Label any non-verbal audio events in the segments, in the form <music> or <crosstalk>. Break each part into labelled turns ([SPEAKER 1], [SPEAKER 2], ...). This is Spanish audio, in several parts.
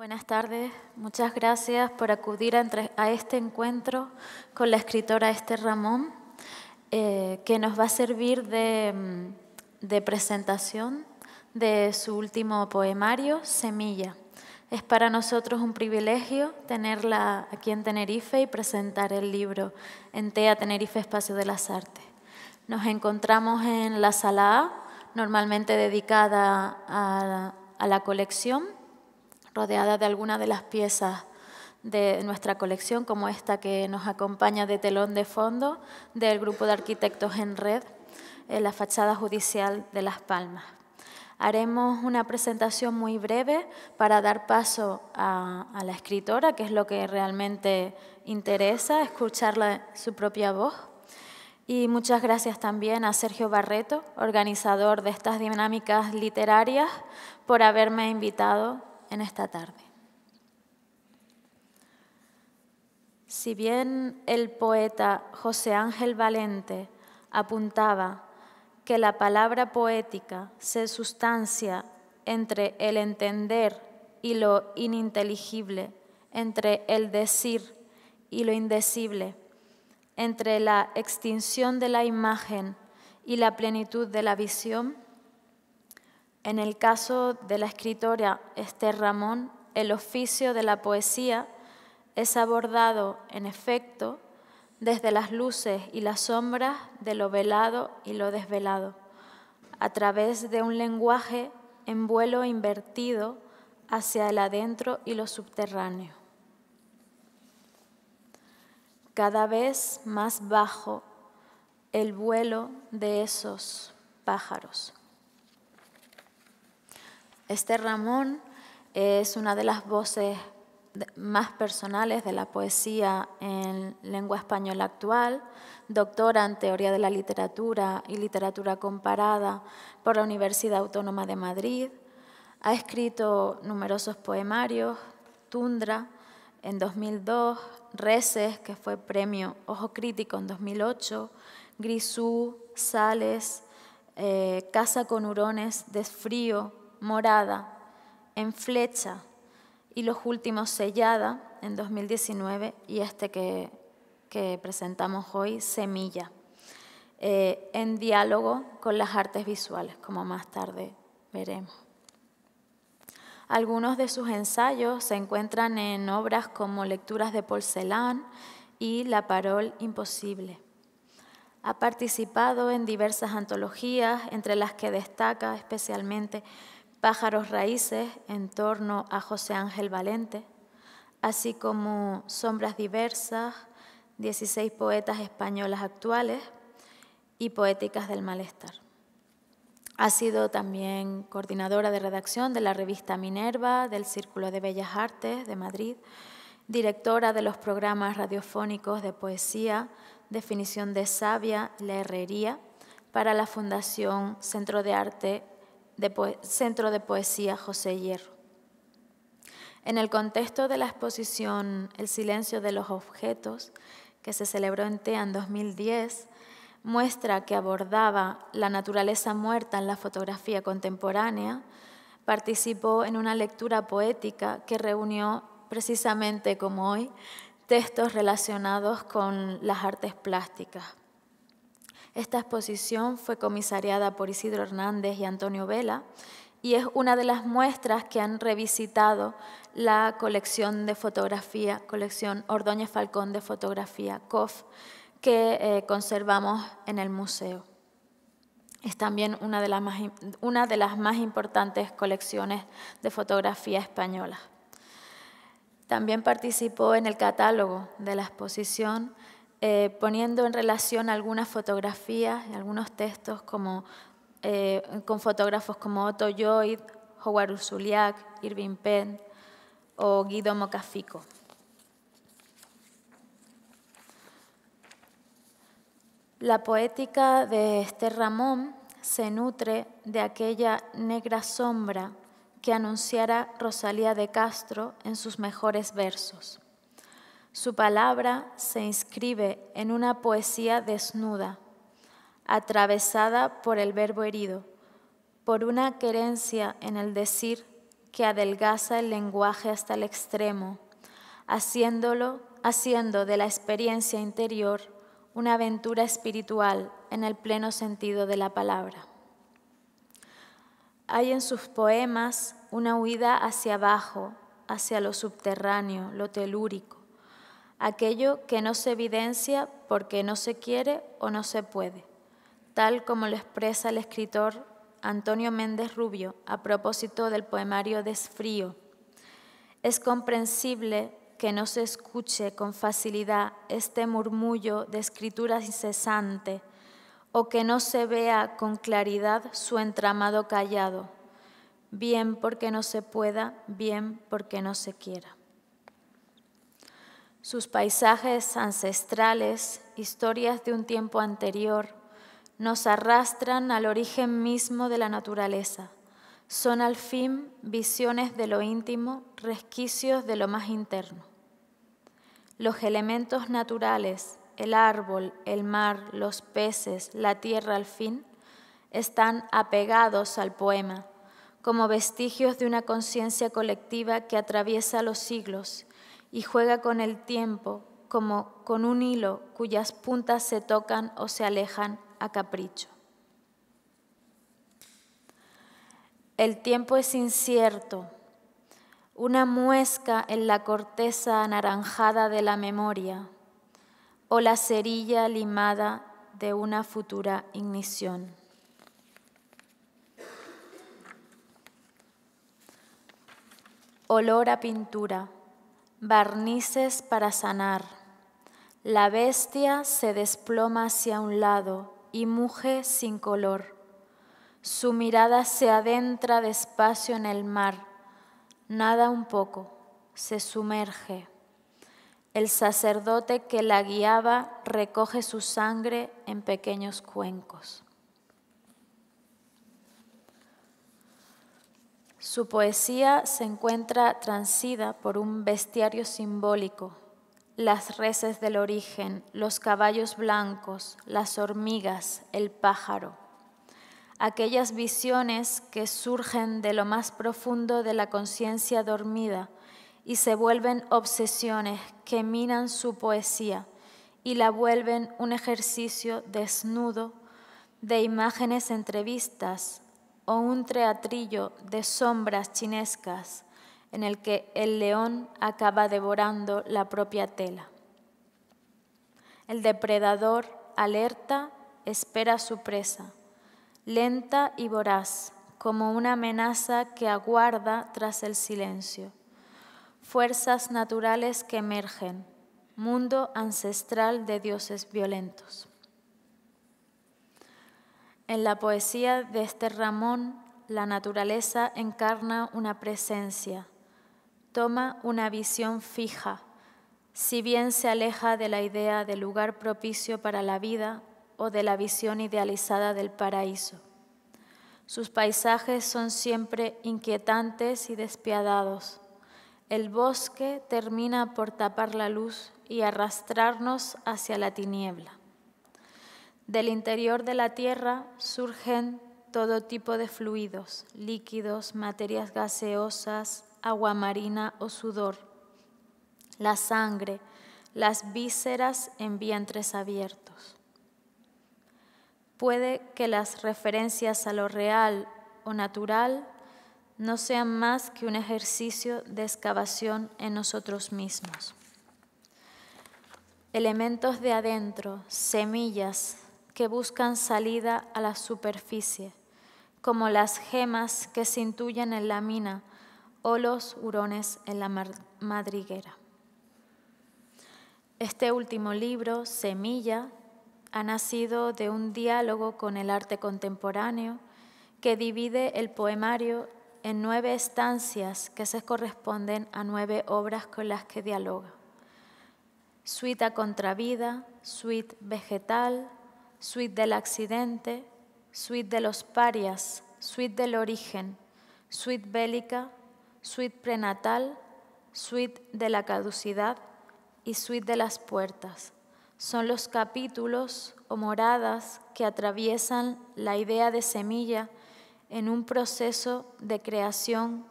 [SPEAKER 1] Buenas tardes, muchas gracias por acudir a, este encuentro con la escritora Esther Ramón, eh, que nos va a servir mm, de, presentación de su último poemario, Semilla. Es para nosotros un privilegio tenerla aquí en Tenerife y presentar el libro en TEA Tenerife Espacio de las Artes. Nos encontramos en la sala A, normalmente dedicada a la colección rodeada de alguna de las piezas de nuestra colección, como esta que nos acompaña de telón de fondo del grupo de arquitectos en red en la fachada judicial de Las Palmas. Haremos una presentación muy breve para dar paso a, la escritora, que es lo que realmente interesa, escucharla su propia voz. Y muchas gracias también a Sergio Barreto, organizador de estas dinámicas literarias, por haberme invitado en esta tarde. Si bien el poeta José Ángel Valente apuntaba que la palabra poética se sustancia entre el entender y lo ininteligible, entre el decir y lo indecible, entre la extinción de la imagen y la plenitud de la visión, en el caso de la escritora Esther Ramón, el oficio de la poesía es abordado, en efecto, desde las luces y las sombras de lo velado y lo desvelado, a través de un lenguaje en vuelo invertido hacia el adentro y lo subterráneo. Cada vez más bajo el vuelo de esos pájaros. Esther Ramón es una de las voces más personales de la poesía en lengua española actual, doctora en teoría de la literatura y literatura comparada por la Universidad Autónoma de Madrid. Ha escrito numerosos poemarios, Tundra en 2002, Reces, que fue premio Ojo Crítico en 2008, Grisú, Sales, eh, Casa con Hurones, Desfrío, morada, en flecha y los últimos sellada en 2019 y este que, que presentamos hoy, semilla, eh, en diálogo con las artes visuales, como más tarde veremos. Algunos de sus ensayos se encuentran en obras como Lecturas de Porcelán y La Parol Imposible. Ha participado en diversas antologías, entre las que destaca especialmente Pájaros Raíces en torno a José Ángel Valente, así como Sombras Diversas, 16 poetas españolas actuales y Poéticas del Malestar. Ha sido también coordinadora de redacción de la revista Minerva, del Círculo de Bellas Artes de Madrid, directora de los programas radiofónicos de poesía, definición de Sabia, la herrería, para la Fundación Centro de Arte de Centro de Poesía José Hierro. En el contexto de la exposición El silencio de los objetos, que se celebró en TEA en 2010, muestra que abordaba la naturaleza muerta en la fotografía contemporánea, participó en una lectura poética que reunió, precisamente como hoy, textos relacionados con las artes plásticas. Esta exposición fue comisariada por Isidro Hernández y Antonio Vela y es una de las muestras que han revisitado la colección de fotografía, colección Ordóñez Falcón de fotografía, COF, que eh, conservamos en el museo. Es también una de, las una de las más importantes colecciones de fotografía española. También participó en el catálogo de la exposición eh, poniendo en relación algunas fotografías, y algunos textos eh, con fotógrafos como Otto Lloyd, Howard Ursuliak, Irving Penn o Guido Mocafico. La poética de Esther Ramón se nutre de aquella negra sombra que anunciara Rosalía de Castro en sus mejores versos. Su palabra se inscribe en una poesía desnuda, atravesada por el verbo herido, por una querencia en el decir que adelgaza el lenguaje hasta el extremo, haciéndolo, haciendo de la experiencia interior una aventura espiritual en el pleno sentido de la palabra. Hay en sus poemas una huida hacia abajo, hacia lo subterráneo, lo telúrico aquello que no se evidencia porque no se quiere o no se puede, tal como lo expresa el escritor Antonio Méndez Rubio a propósito del poemario Desfrío. Es comprensible que no se escuche con facilidad este murmullo de escritura incesante o que no se vea con claridad su entramado callado, bien porque no se pueda, bien porque no se quiera. Sus paisajes ancestrales, historias de un tiempo anterior, nos arrastran al origen mismo de la naturaleza. Son al fin visiones de lo íntimo, resquicios de lo más interno. Los elementos naturales, el árbol, el mar, los peces, la tierra al fin, están apegados al poema, como vestigios de una conciencia colectiva que atraviesa los siglos y juega con el tiempo como con un hilo cuyas puntas se tocan o se alejan a capricho. El tiempo es incierto, una muesca en la corteza anaranjada de la memoria o la cerilla limada de una futura ignición. Olor a pintura. Barnices para sanar. La bestia se desploma hacia un lado y muge sin color. Su mirada se adentra despacio en el mar. Nada un poco, se sumerge. El sacerdote que la guiaba recoge su sangre en pequeños cuencos. Su poesía se encuentra transida por un bestiario simbólico, las reses del origen, los caballos blancos, las hormigas, el pájaro, aquellas visiones que surgen de lo más profundo de la conciencia dormida y se vuelven obsesiones que minan su poesía y la vuelven un ejercicio desnudo de imágenes entrevistas, o un teatrillo de sombras chinescas en el que el león acaba devorando la propia tela. El depredador, alerta, espera su presa, lenta y voraz, como una amenaza que aguarda tras el silencio. Fuerzas naturales que emergen, mundo ancestral de dioses violentos. En la poesía de este Ramón, la naturaleza encarna una presencia, toma una visión fija, si bien se aleja de la idea del lugar propicio para la vida o de la visión idealizada del paraíso. Sus paisajes son siempre inquietantes y despiadados. El bosque termina por tapar la luz y arrastrarnos hacia la tiniebla. Del interior de la Tierra surgen todo tipo de fluidos, líquidos, materias gaseosas, agua marina o sudor, la sangre, las vísceras en vientres abiertos. Puede que las referencias a lo real o natural no sean más que un ejercicio de excavación en nosotros mismos. Elementos de adentro, semillas, que buscan salida a la superficie, como las gemas que se intuyen en la mina o los hurones en la madriguera. Este último libro, Semilla, ha nacido de un diálogo con el arte contemporáneo que divide el poemario en nueve estancias que se corresponden a nueve obras con las que dialoga. Suite contra contravida, suite vegetal, suite del accidente, suite de los parias, suite del origen, suite bélica, suite prenatal, suite de la caducidad y suite de las puertas. Son los capítulos o moradas que atraviesan la idea de semilla en un proceso de creación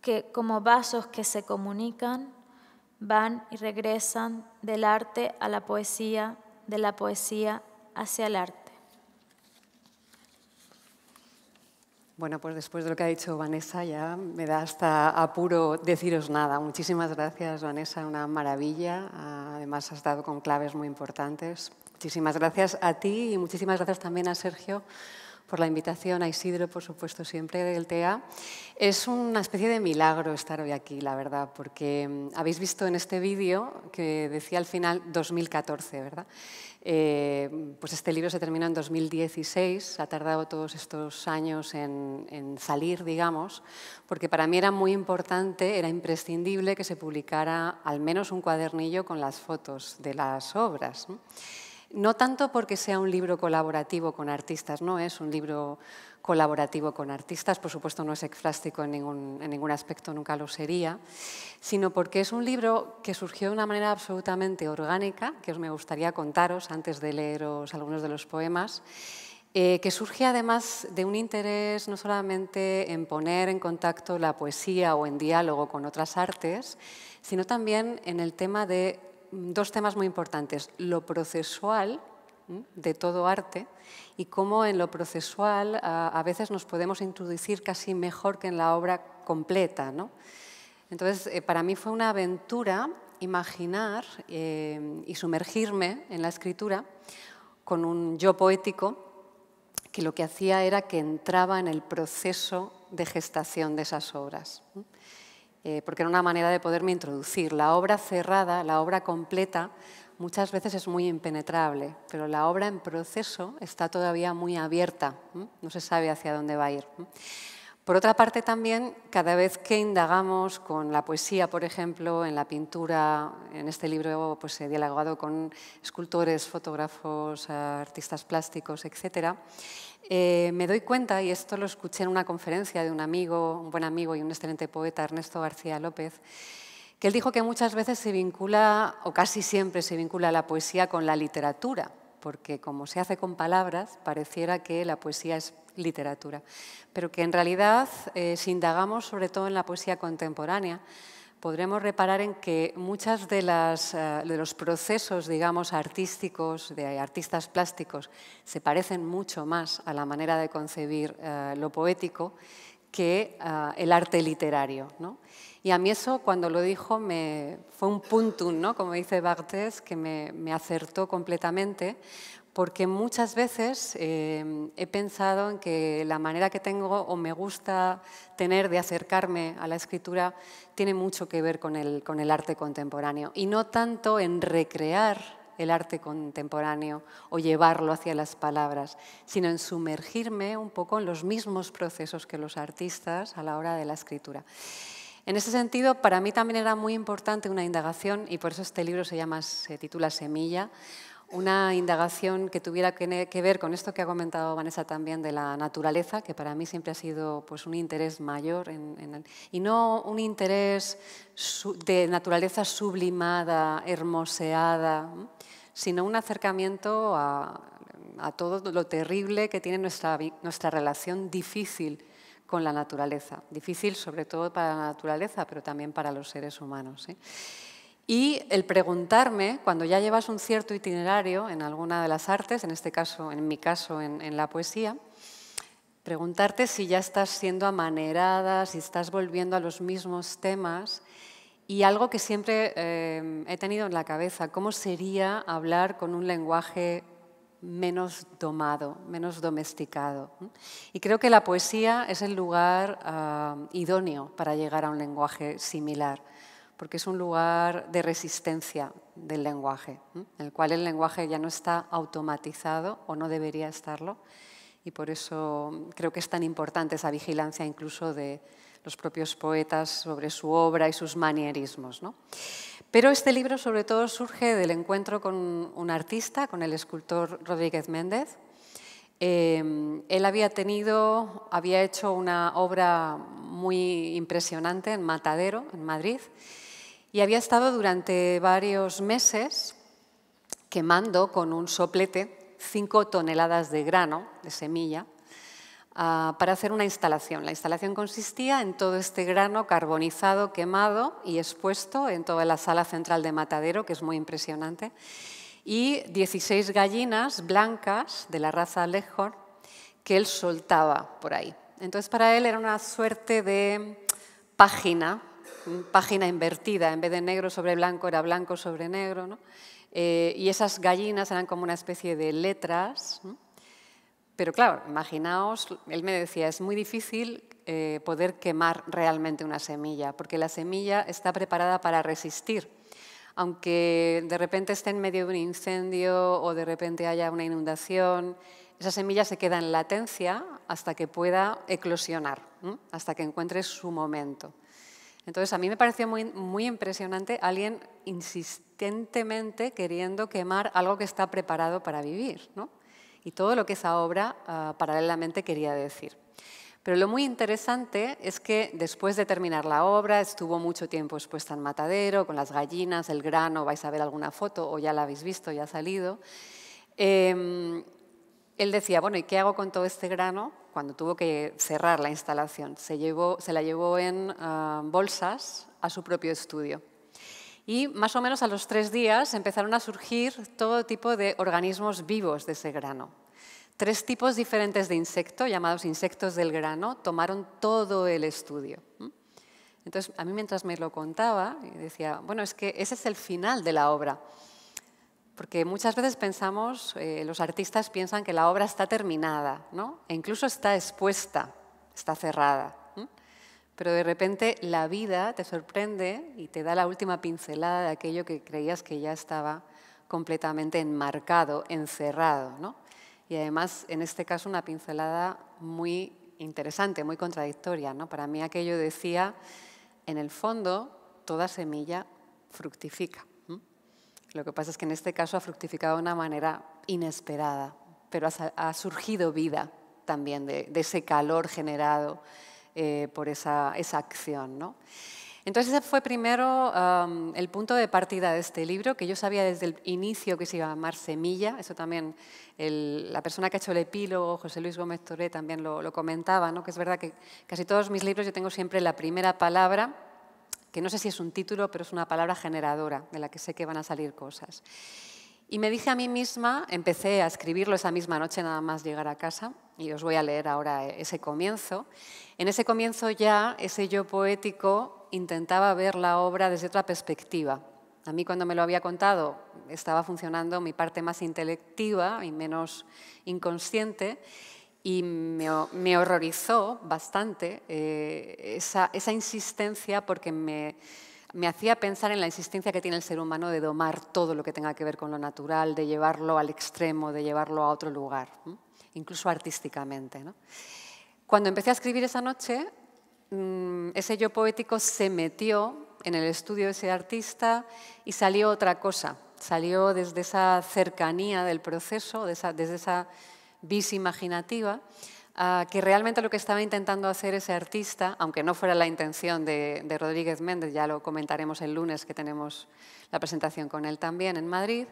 [SPEAKER 1] que como vasos que se comunican van y regresan del arte a la poesía, de la poesía hacia el arte.
[SPEAKER 2] Bueno, pues después de lo que ha dicho Vanessa ya me da hasta apuro deciros nada. Muchísimas gracias, Vanessa, una maravilla. Además has dado con claves muy importantes. Muchísimas gracias a ti y muchísimas gracias también a Sergio por la invitación, a Isidro, por supuesto, siempre del TEA. Es una especie de milagro estar hoy aquí, la verdad, porque mm, habéis visto en este vídeo que decía al final 2014, ¿verdad? Eh, pues este libro se terminó en 2016, ha tardado todos estos años en, en, salir, digamos, porque para mí era muy importante, era imprescindible que se publicara al menos un cuadernillo con las fotos de las obras. No tanto porque sea un libro colaborativo con artistas, no es un libro colaborativo con artistas, por supuesto no es eclástico en ningún, aspecto, nunca lo sería, sino porque es un libro que surgió de una manera absolutamente orgánica, que os me gustaría contaros antes de leeros algunos de los poemas, eh, que surge además de un interés no solamente en poner en contacto la poesía o en diálogo con otras artes, sino también en el tema de mm, dos temas muy importantes, lo procesual, de todo arte y cómo en lo procesual a, veces nos podemos introducir casi mejor que en la obra completa. ¿no? Entonces, eh, para mí fue una aventura imaginar eh, y sumergirme en la escritura con un yo poético que lo que hacía era que entraba en el proceso de gestación de esas obras, eh, porque era una manera de poderme introducir. La obra cerrada, la obra completa, muchas veces es muy impenetrable, pero la obra en proceso está todavía muy abierta, no se sabe hacia dónde va a ir. Por otra parte, también, cada vez que indagamos con la poesía, por ejemplo, en la pintura, en este libro pues, he dialogado con escultores, fotógrafos, eh, artistas plásticos, etc., eh, me doy cuenta, y esto lo escuché en una conferencia de un amigo, un buen amigo y un excelente poeta, Ernesto García López, que él dijo que muchas veces se vincula, o casi siempre se vincula la poesía con la literatura, porque como se hace con palabras, pareciera que la poesía es literatura, pero que en realidad, eh, si indagamos sobre todo en la poesía contemporánea, podremos reparar en que muchas de, eh, de, los procesos, digamos, artísticos, de artistas plásticos, se parecen mucho más a la manera de concebir eh, lo poético que el arte literario. ¿no? Y a mí eso, cuando lo dijo, me, fue un puntum, ¿no? como dice Barthes, que me, acertó completamente, porque muchas veces eh, he pensado en que la manera que tengo o me gusta tener de acercarme a la escritura tiene mucho que ver con el arte contemporáneo, y no tanto en recrear el arte contemporáneo o llevarlo hacia las palabras, sino en sumergirme un poco en los mismos procesos que los artistas a la hora de la escritura. En ese sentido, para mí también era muy importante una indagación, y por eso este libro se, llama, se titula Semilla, una indagación que tuviera que ver con esto que ha comentado Vanessa también de la naturaleza, que para mí siempre ha sido pues, un interés mayor, y no un interés de naturaleza sublimada, hermoseada, sino un acercamiento a, todo lo terrible que tiene nuestra, nuestra relación difícil con la naturaleza. Difícil sobre todo para la naturaleza, pero también para los seres humanos. ¿eh? Y el preguntarme, cuando ya llevas un cierto itinerario en alguna de las artes, en este caso, en mi caso, en, la poesía, preguntarte si ya estás siendo amanerada, si estás volviendo a los mismos temas. Y algo que siempre eh, he tenido en la cabeza, ¿cómo sería hablar con un lenguaje menos domado, menos domesticado. Y creo que la poesía es el lugar ah, idóneo para llegar a un lenguaje similar, porque es un lugar de resistencia del lenguaje, en el cual el lenguaje ya no está automatizado o no debería estarlo. Y por eso creo que es tan importante esa vigilancia incluso de los propios poetas sobre su obra y sus manierismos. ¿no? Pero este libro sobre todo surge del encuentro con un artista, con el escultor Rodríguez Méndez. Em, él había tenido, había hecho una obra muy impresionante en Matadero, en Madrid, y había estado durante varios meses quemando con un soplete cinco toneladas de grano, de semilla, Ah, para hacer una instalación. La instalación consistía en todo este grano carbonizado, quemado y expuesto en toda la sala central de matadero, que es muy impresionante, y 16 gallinas blancas de la raza Leghorn que él soltaba por ahí. Entonces para él era una suerte de página, página invertida, en vez de negro sobre blanco era blanco sobre negro, eh, y esas gallinas eran como una especie de letras. Pero claro, imaginaos, él me decía, es muy difícil eh, poder quemar realmente una semilla, porque la semilla está preparada para resistir. Aunque de repente esté en medio de un incendio o de repente haya una inundación, esa semilla se queda en latencia hasta que pueda eclosionar, hasta que encuentre su momento. Entonces, a mí me pareció muy, muy impresionante alguien insistentemente queriendo quemar algo que está preparado para vivir. ¿no? y todo lo que esa obra ah, paralelamente quería decir. Pero lo muy interesante es que después de terminar la obra, estuvo mucho tiempo expuesta en Matadero, con las gallinas, el grano, vais a ver alguna foto o ya la habéis visto, ya ha salido. Em, él decía, bueno, ¿y qué hago con todo este grano? Cuando tuvo que cerrar la instalación, se, la llevó en ah, bolsas a su propio estudio. Y más o menos a los tres días empezaron a surgir todo tipo de organismos vivos de ese grano. Tres tipos diferentes de insecto, llamados insectos del grano, tomaron todo el estudio. Entonces, a mí mientras me lo contaba, decía, bueno, es que ese es el final de la obra. Porque muchas veces pensamos, eh, los artistas piensan que la obra está terminada, ¿no? E incluso está expuesta, está cerrada pero de repente la vida te sorprende y te da la última pincelada de aquello que creías que ya estaba completamente enmarcado, encerrado. ¿no? Y además, en este caso, una pincelada muy interesante, muy contradictoria. ¿no? Para mí aquello decía, en el fondo, toda semilla fructifica. Lo que pasa es que en este caso ha fructificado de una manera inesperada, pero ha, surgido vida también de ese calor generado eh, por esa, esa acción. ¿no? Entonces ese fue primero um, el punto de partida de este libro, que yo sabía desde el inicio que se iba a llamar Semilla, eso también la persona que ha hecho el epílogo, José Luis Gómez Toré, también lo, lo comentaba, ¿no? que es verdad que casi todos mis libros yo tengo siempre la primera palabra, que no sé si es un título, pero es una palabra generadora, de la que sé que van a salir cosas. Y me dije a mí misma, empecé a escribirlo esa misma noche nada más llegar a casa, y os voy a leer ahora ese comienzo. En ese comienzo ya ese yo poético intentaba ver la obra desde otra perspectiva. A mí cuando me lo había contado estaba funcionando mi parte más intelectiva y menos inconsciente y me, horrorizó bastante eh, esa insistencia porque me, me hacía pensar en la insistencia que tiene el ser humano de domar todo lo que tenga que ver con lo natural, de llevarlo al extremo, de llevarlo a otro lugar, incluso artísticamente. Cuando empecé a escribir esa noche, mm, ese yo poético se metió en el estudio de ese artista y salió otra cosa, salió desde esa cercanía del proceso, desde esa vis imaginativa que realmente lo que estaba intentando hacer ese artista, aunque no fuera la intención de, Rodríguez Méndez, ya lo comentaremos el lunes que tenemos la presentación con él también en Madrid,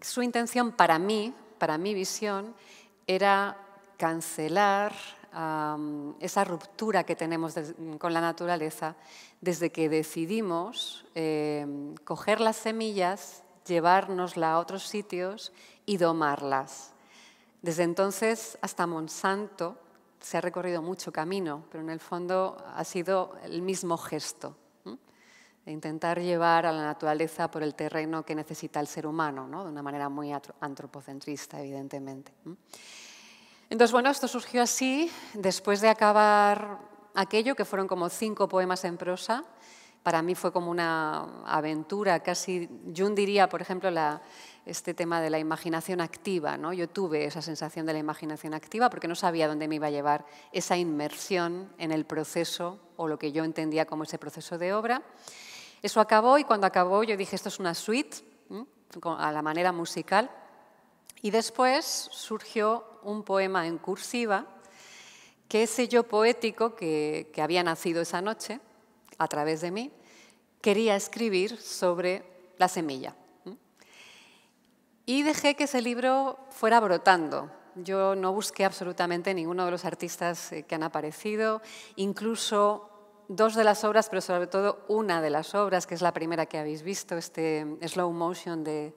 [SPEAKER 2] su intención para mí, para mi visión, era cancelar esa ruptura que tenemos con la naturaleza desde que decidimos em, coger las semillas, llevárnoslas a otros sitios y domarlas. Desde entonces hasta Monsanto se ha recorrido mucho camino, pero en el fondo ha sido el mismo gesto, de intentar llevar a la naturaleza por el terreno que necesita el ser humano, de una manera muy antropocentrista, evidentemente. Entonces, bueno, esto surgió así, después de acabar aquello, que fueron como cinco poemas en prosa, para mí fue como una aventura, casi, yo diría, por ejemplo, la, este tema de la imaginación activa. ¿no? Yo tuve esa sensación de la imaginación activa porque no sabía dónde me iba a llevar esa inmersión en el proceso o lo que yo entendía como ese proceso de obra. Eso acabó y cuando acabó yo dije, esto es una suite a la manera musical. Y después surgió un poema en cursiva que ese yo poético que había nacido esa noche a través de mí quería escribir sobre la semilla y dejé que ese libro fuera brotando. Yo no busqué absolutamente ninguno de los artistas eh, que han aparecido, incluso dos de las obras, pero sobre todo una de las obras, que es la primera que habéis visto, este eh, slow motion de,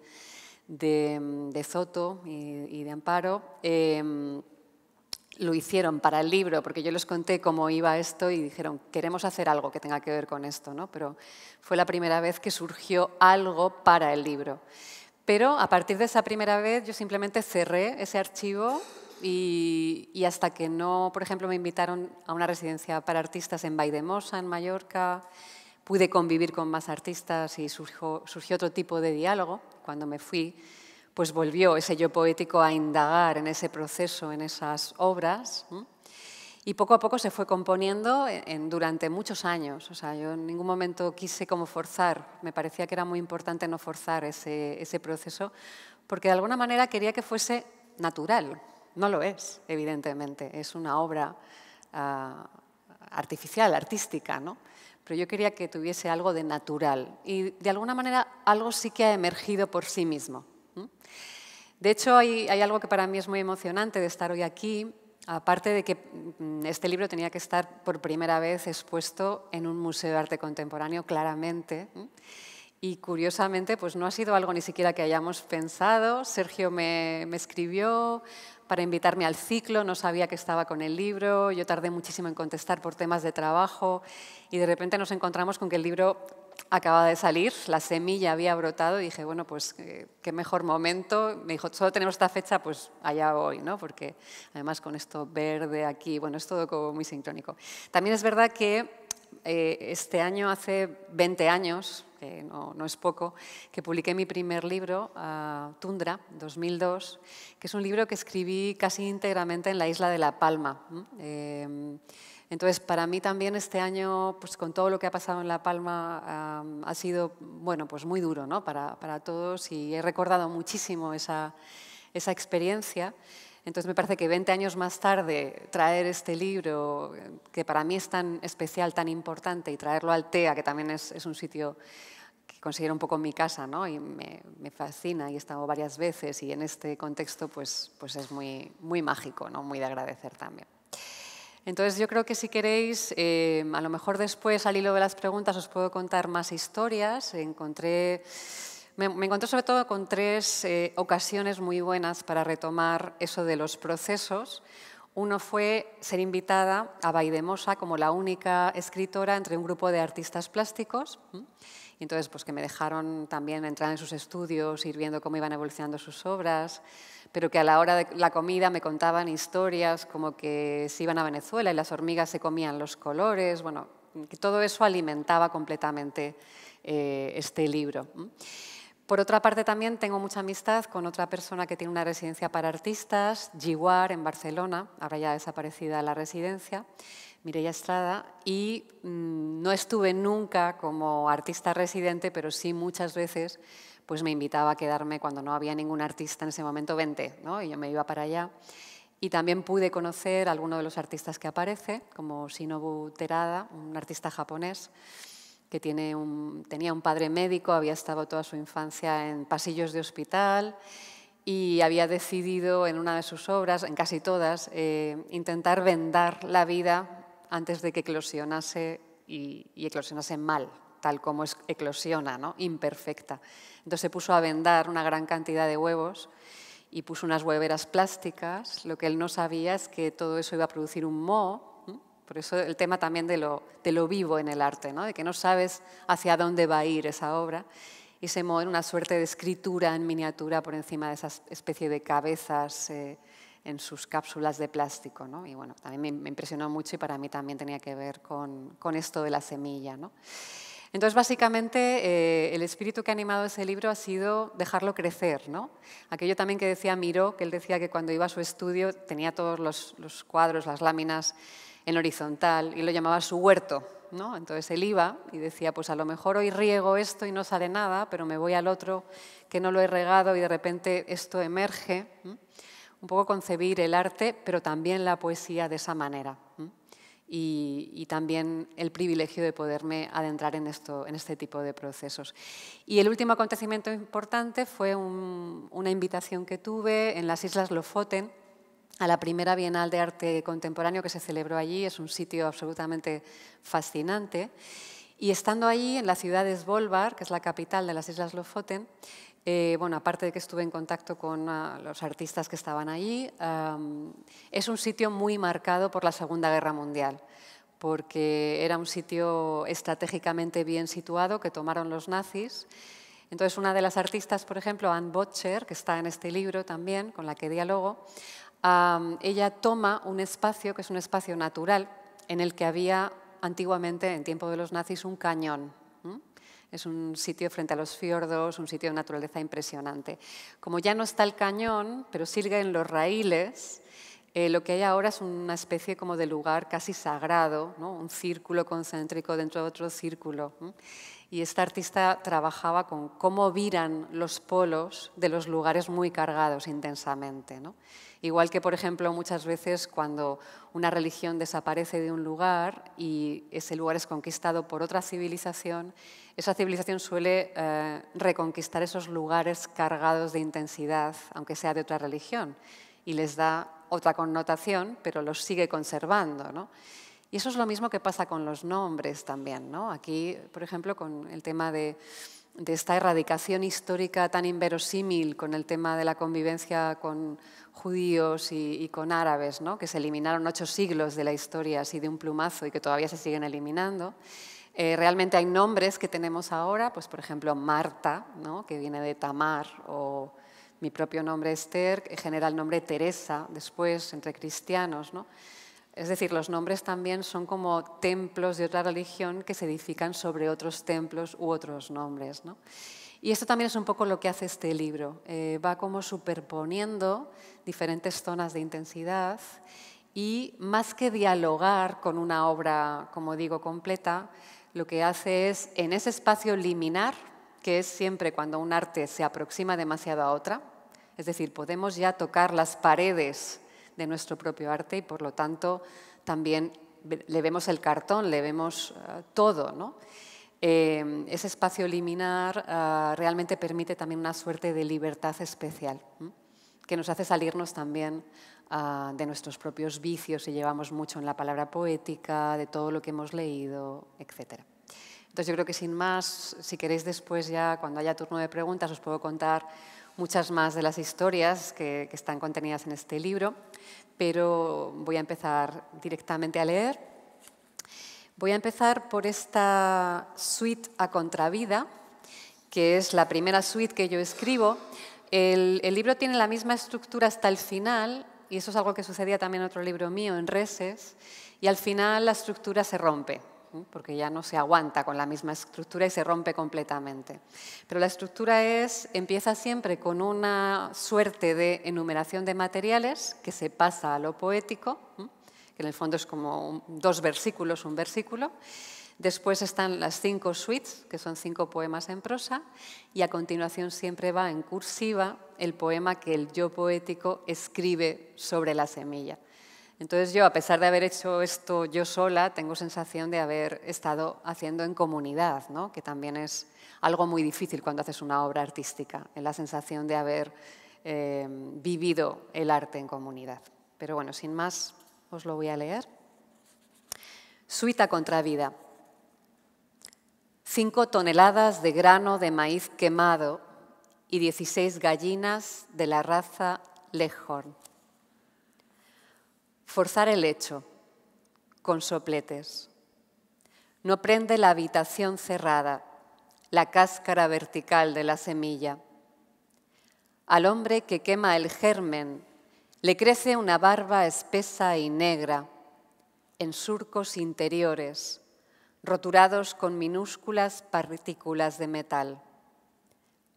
[SPEAKER 2] de, Zoto mm, y, de Amparo. Em, lo hicieron para el libro, porque yo les conté cómo iba esto y dijeron, queremos hacer algo que tenga que ver con esto, ¿no? Pero fue la primera vez que surgió algo para el libro. Pero a partir de esa primera vez yo simplemente cerré ese archivo y, hasta que no, por ejemplo, me invitaron a una residencia para artistas en Vaidemosa, en Mallorca, pude convivir con más artistas y surgió, otro tipo de diálogo. Cuando me fui, pues volvió ese yo poético a indagar en ese proceso, en esas obras. Y poco a poco se fue componiendo en, durante muchos años. O sea, yo en ningún momento quise como forzar. Me parecía que era muy importante no forzar ese, proceso, porque de alguna manera quería que fuese natural. No lo es, evidentemente. Es una obra ah, artificial, artística, ¿no? Pero yo quería que tuviese algo de natural. Y de alguna manera algo sí que ha emergido por sí mismo. De hecho, hay algo que para mí es muy emocionante de estar hoy aquí Aparte de que mm, este libro tenía que estar por primera vez expuesto en un museo de arte contemporáneo, claramente. Y curiosamente, pues no ha sido algo ni siquiera que hayamos pensado. Sergio me, escribió para invitarme al ciclo, no sabía que estaba con el libro, yo tardé muchísimo en contestar por temas de trabajo y de repente nos encontramos con que el libro acaba de salir, la semilla había brotado y dije, bueno, pues eh, qué mejor momento. Me dijo, solo tenemos esta fecha, pues allá hoy ¿no? Porque además con esto verde aquí, bueno, es todo como muy sincrónico. También es verdad que eh, este año, hace 20 años, no, es poco, que publiqué mi primer libro, ah, Tundra, 2002, que es un libro que escribí casi íntegramente en la isla de La Palma. Entonces, para mí también este año, pues con todo lo que ha pasado en La Palma, ha sido, bueno, pues muy duro ¿no? para, para todos y he recordado muchísimo esa, esa experiencia. Entonces me parece que 20 años más tarde traer este libro, que para mí es tan especial, tan importante, y traerlo al TEA, que también es, es un sitio que considero un poco mi casa, ¿no? y me, me, fascina, y he estado varias veces, y en este contexto pues, pues es muy, muy mágico, ¿no? muy de agradecer también. Entonces yo creo que si queréis, eh, a lo mejor después al hilo de las preguntas os puedo contar más historias. me, encontré sobre todo con tres eh, ocasiones muy buenas para retomar eso de los procesos. Uno fue ser invitada a Baidemosa como la única escritora entre un grupo de artistas plásticos. Y entonces, pues que me dejaron también entrar en sus estudios, ir viendo cómo iban evolucionando sus obras, pero que a la hora de la comida me contaban historias como que se iban a Venezuela y las hormigas se comían los colores, bueno, que todo eso alimentaba completamente eh, este libro. Por otra parte, también tengo mucha amistad con otra persona que tiene una residencia para artistas, Giguar en Barcelona, ahora ya desaparecida la residencia, Mireia Estrada, y mm, no estuve nunca como artista residente, pero sí muchas veces pues me invitaba a quedarme cuando no había ningún artista en ese momento, 20, ¿no? y yo me iba para allá. Y también pude conocer a alguno de los artistas que aparece, como Shinobu Terada, un artista japonés que tiene un, tenía un padre médico, había estado toda su infancia en pasillos de hospital y había decidido en una de sus obras, en casi todas, eh, intentar vendar la vida antes de que eclosionase y, eclosionase mal, tal como es, eclosiona, ¿no? imperfecta. Entonces se puso a vendar una gran cantidad de huevos y puso unas hueveras plásticas. Lo que él no sabía es que todo eso iba a producir un moho. Por eso el tema también de lo, de lo vivo en el arte, ¿no? de que no sabes hacia dónde va a ir esa obra. Y se mueve en una suerte de escritura en miniatura por encima de esa especie de cabezas eh, en sus cápsulas de plástico. ¿no? Y bueno, también me, impresionó mucho y para mí también tenía que ver con, con esto de la semilla. ¿no? Entonces, básicamente, eh, el espíritu que ha animado ese libro ha sido dejarlo crecer. ¿no? Aquello también que decía Miró, que él decía que cuando iba a su estudio tenía todos los, los cuadros, las láminas en horizontal y lo llamaba su huerto. ¿no? Entonces él iba y decía, pues a lo mejor hoy riego esto y no sale nada, pero me voy al otro que no lo he regado y de repente esto emerge un poco concebir el arte, pero también la poesía de esa manera. Y, también el privilegio de poderme adentrar en, esto, en este tipo de procesos. Y el último acontecimiento importante fue una invitación que tuve en las Islas Lofoten a la primera Bienal de Arte Contemporáneo que se celebró allí. Es un sitio absolutamente fascinante. Y estando allí, en la ciudad de Svolvær, que es la capital de las Islas Lofoten, eh, bueno, aparte de que estuve en contacto con ah, los artistas que estaban allí, es un sitio muy marcado por la Segunda Guerra Mundial, porque era un sitio estratégicamente bien situado que tomaron los nazis. Entonces, una de las artistas, por ejemplo, Ann Botcher, que está en este libro también, con la que dialogo, ella toma un espacio que es un espacio natural en el que había antiguamente, en tiempo de los nazis, un cañón es un sitio frente a los fiordos, un sitio de naturaleza impresionante. Como ya no está el cañón, pero en los raíles, eh, lo que hay ahora es una especie como de lugar casi sagrado, un círculo concéntrico dentro de otro círculo. Y esta artista trabajaba con cómo viran los polos de los lugares muy cargados intensamente. Igual que, por ejemplo, muchas veces cuando una religión desaparece de un lugar y ese lugar es conquistado por otra civilización, esa civilización suele eh, reconquistar esos lugares cargados de intensidad, aunque sea de otra religión, y les da otra connotación, pero los sigue conservando. Y eso es lo mismo que pasa con los nombres también. ¿no? Aquí, por ejemplo, con el tema de, esta erradicación histórica tan inverosímil con el tema de la convivencia con judíos y, y con árabes, ¿no? que se eliminaron ocho siglos de la historia así de un plumazo y que todavía se siguen eliminando. Eh, realmente hay nombres que tenemos ahora, pues por ejemplo Marta, que viene de Tamar, o mi propio nombre Esther, que genera el nombre Teresa después entre cristianos. Es decir, los nombres también son como templos de otra religión que se edifican sobre otros templos u otros nombres. Y esto también es un poco lo que hace este libro. Eh, va como superponiendo diferentes zonas de intensidad y más que dialogar con una obra, como digo, completa, lo que hace es, en ese espacio liminar, que es siempre cuando un arte se aproxima demasiado a otra, es decir, podemos ya tocar las paredes de nuestro propio arte y por lo tanto también le vemos el cartón, le vemos eh, todo. Eh, ese espacio liminar ah, realmente permite también una suerte de libertad especial que nos hace salirnos también ah, de nuestros propios vicios y llevamos mucho en la palabra poética, de todo lo que hemos leído, etc. Entonces yo creo que sin más, si queréis después ya, cuando haya turno de preguntas, os puedo contar muchas más de las historias que, que están contenidas en este libro, pero voy a empezar directamente a leer. Voy a empezar por esta suite a contravida, que es la primera suite que yo escribo. El, libro tiene la misma estructura hasta el final, y eso es algo que sucedía también en otro libro mío, en Reses, y al final la estructura se rompe, porque ya no se aguanta con la misma estructura y se rompe completamente. Pero la estructura es, empieza siempre con una suerte de enumeración de materiales que se pasa a lo poético, que en el fondo es como dos versículos, un versículo, Después están las cinco suites, que son cinco poemas en prosa, y a continuación siempre va en cursiva el poema que el yo poético escribe sobre la semilla. Entonces yo, a pesar de haber hecho esto yo sola, tengo sensación de haber estado haciendo en comunidad, que también es algo muy difícil cuando haces una obra artística, la sensación de haber eh, vivido el arte en comunidad. Pero bueno, sin más, os lo voy a leer. Suita contra vida. 5 toneladas de grano de maíz quemado y 16 gallinas de la raza Leghorn. Forzar el hecho con sopletes. No prende la habitación cerrada, la cáscara vertical de la semilla. Al hombre que quema el germen le crece una barba espesa y negra en surcos interiores roturados con minúsculas partículas de metal,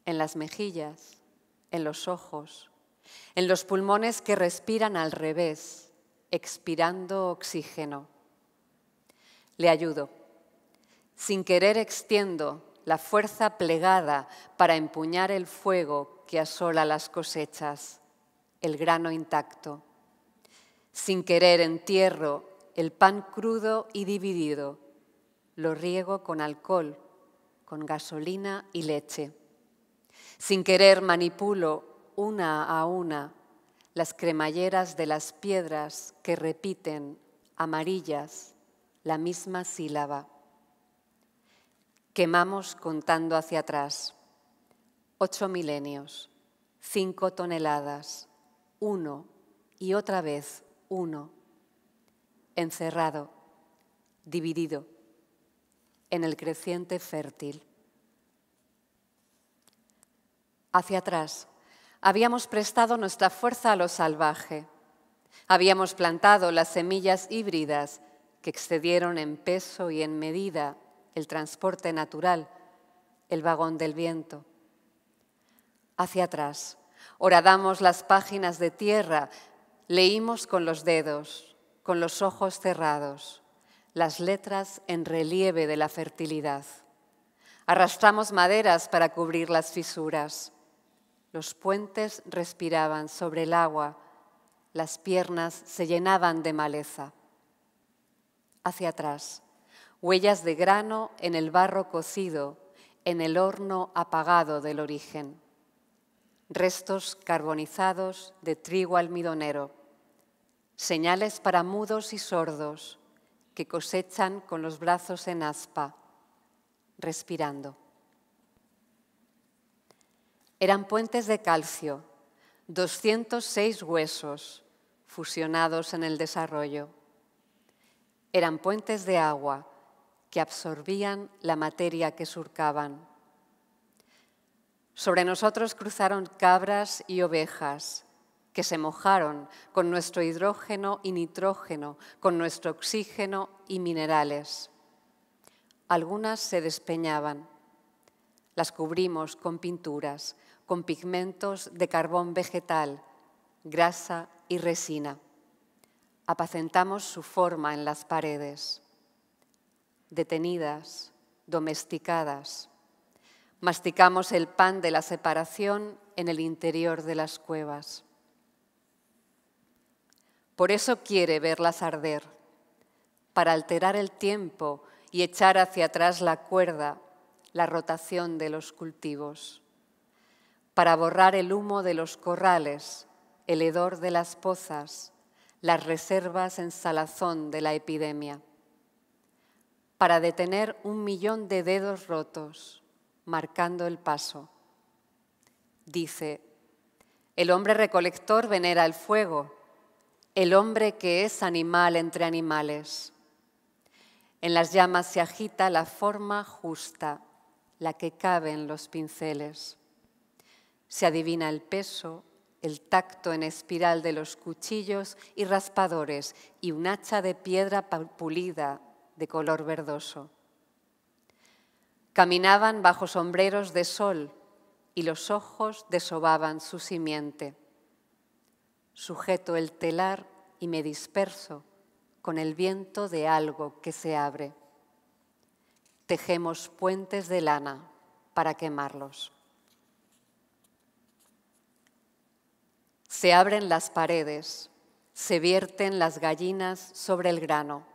[SPEAKER 2] en las mejillas, en los ojos, en los pulmones que respiran al revés, expirando oxígeno. Le ayudo. Sin querer extiendo la fuerza plegada para empuñar el fuego que asola las cosechas, el grano intacto. Sin querer entierro el pan crudo y dividido lo riego con alcohol, con gasolina y leche. Sin querer manipulo una a una las cremalleras de las piedras que repiten, amarillas, la misma sílaba. Quemamos contando hacia atrás. Ocho milenios, cinco toneladas, uno y otra vez uno. Encerrado, dividido en el creciente fértil. Hacia atrás, habíamos prestado nuestra fuerza a lo salvaje. Habíamos plantado las semillas híbridas que excedieron en peso y en medida el transporte natural, el vagón del viento. Hacia atrás, horadamos las páginas de tierra, leímos con los dedos, con los ojos cerrados las letras en relieve de la fertilidad. Arrastramos maderas para cubrir las fisuras. Los puentes respiraban sobre el agua, las piernas se llenaban de maleza. Hacia atrás, huellas de grano en el barro cocido, en el horno apagado del origen. Restos carbonizados de trigo almidonero. Señales para mudos y sordos que cosechan con los brazos en aspa, respirando. Eran puentes de calcio, 206 huesos fusionados en el desarrollo. Eran puentes de agua que absorbían la materia que surcaban. Sobre nosotros cruzaron cabras y ovejas, que se mojaron con nuestro hidrógeno y nitrógeno, con nuestro oxígeno y minerales. Algunas se despeñaban. Las cubrimos con pinturas, con pigmentos de carbón vegetal, grasa y resina. Apacentamos su forma en las paredes. Detenidas, domesticadas, masticamos el pan de la separación en el interior de las cuevas. Por eso quiere verlas arder, para alterar el tiempo y echar hacia atrás la cuerda, la rotación de los cultivos, para borrar el humo de los corrales, el hedor de las pozas, las reservas en salazón de la epidemia, para detener un millón de dedos rotos, marcando el paso. Dice, el hombre recolector venera el fuego, el hombre que es animal entre animales. En las llamas se agita la forma justa, la que cabe en los pinceles. Se adivina el peso, el tacto en espiral de los cuchillos y raspadores y un hacha de piedra pulida de color verdoso. Caminaban bajo sombreros de sol y los ojos desobaban su simiente. Sujeto el telar y me disperso con el viento de algo que se abre. Tejemos puentes de lana para quemarlos. Se abren las paredes, se vierten las gallinas sobre el grano.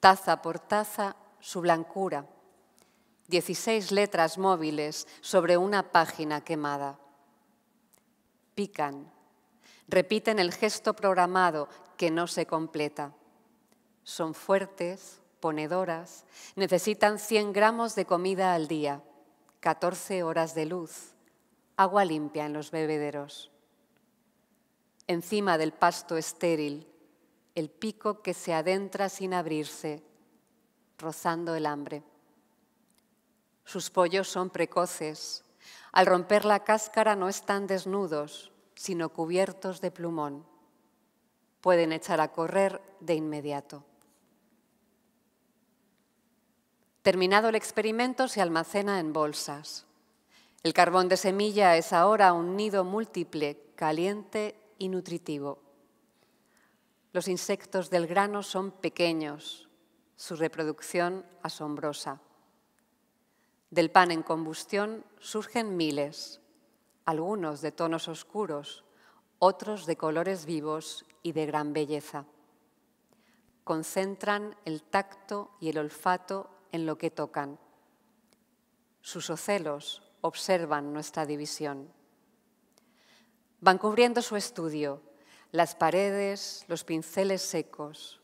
[SPEAKER 2] Taza por taza su blancura. Dieciséis letras móviles sobre una página quemada. Pican, Repiten el gesto programado que no se completa. Son fuertes, ponedoras, necesitan 100 gramos de comida al día, 14 horas de luz, agua limpia en los bebederos. Encima del pasto estéril, el pico que se adentra sin abrirse, rozando el hambre. Sus pollos son precoces. Al romper la cáscara no están desnudos, sino cubiertos de plumón. Pueden echar a correr de inmediato. Terminado el experimento, se almacena en bolsas. El carbón de semilla es ahora un nido múltiple, caliente y nutritivo. Los insectos del grano son pequeños, su reproducción asombrosa. Del pan en combustión surgen miles algunos de tonos oscuros, otros de colores vivos y de gran belleza. Concentran el tacto y el olfato en lo que tocan. Sus ocelos observan nuestra división. Van cubriendo su estudio, las paredes, los pinceles secos.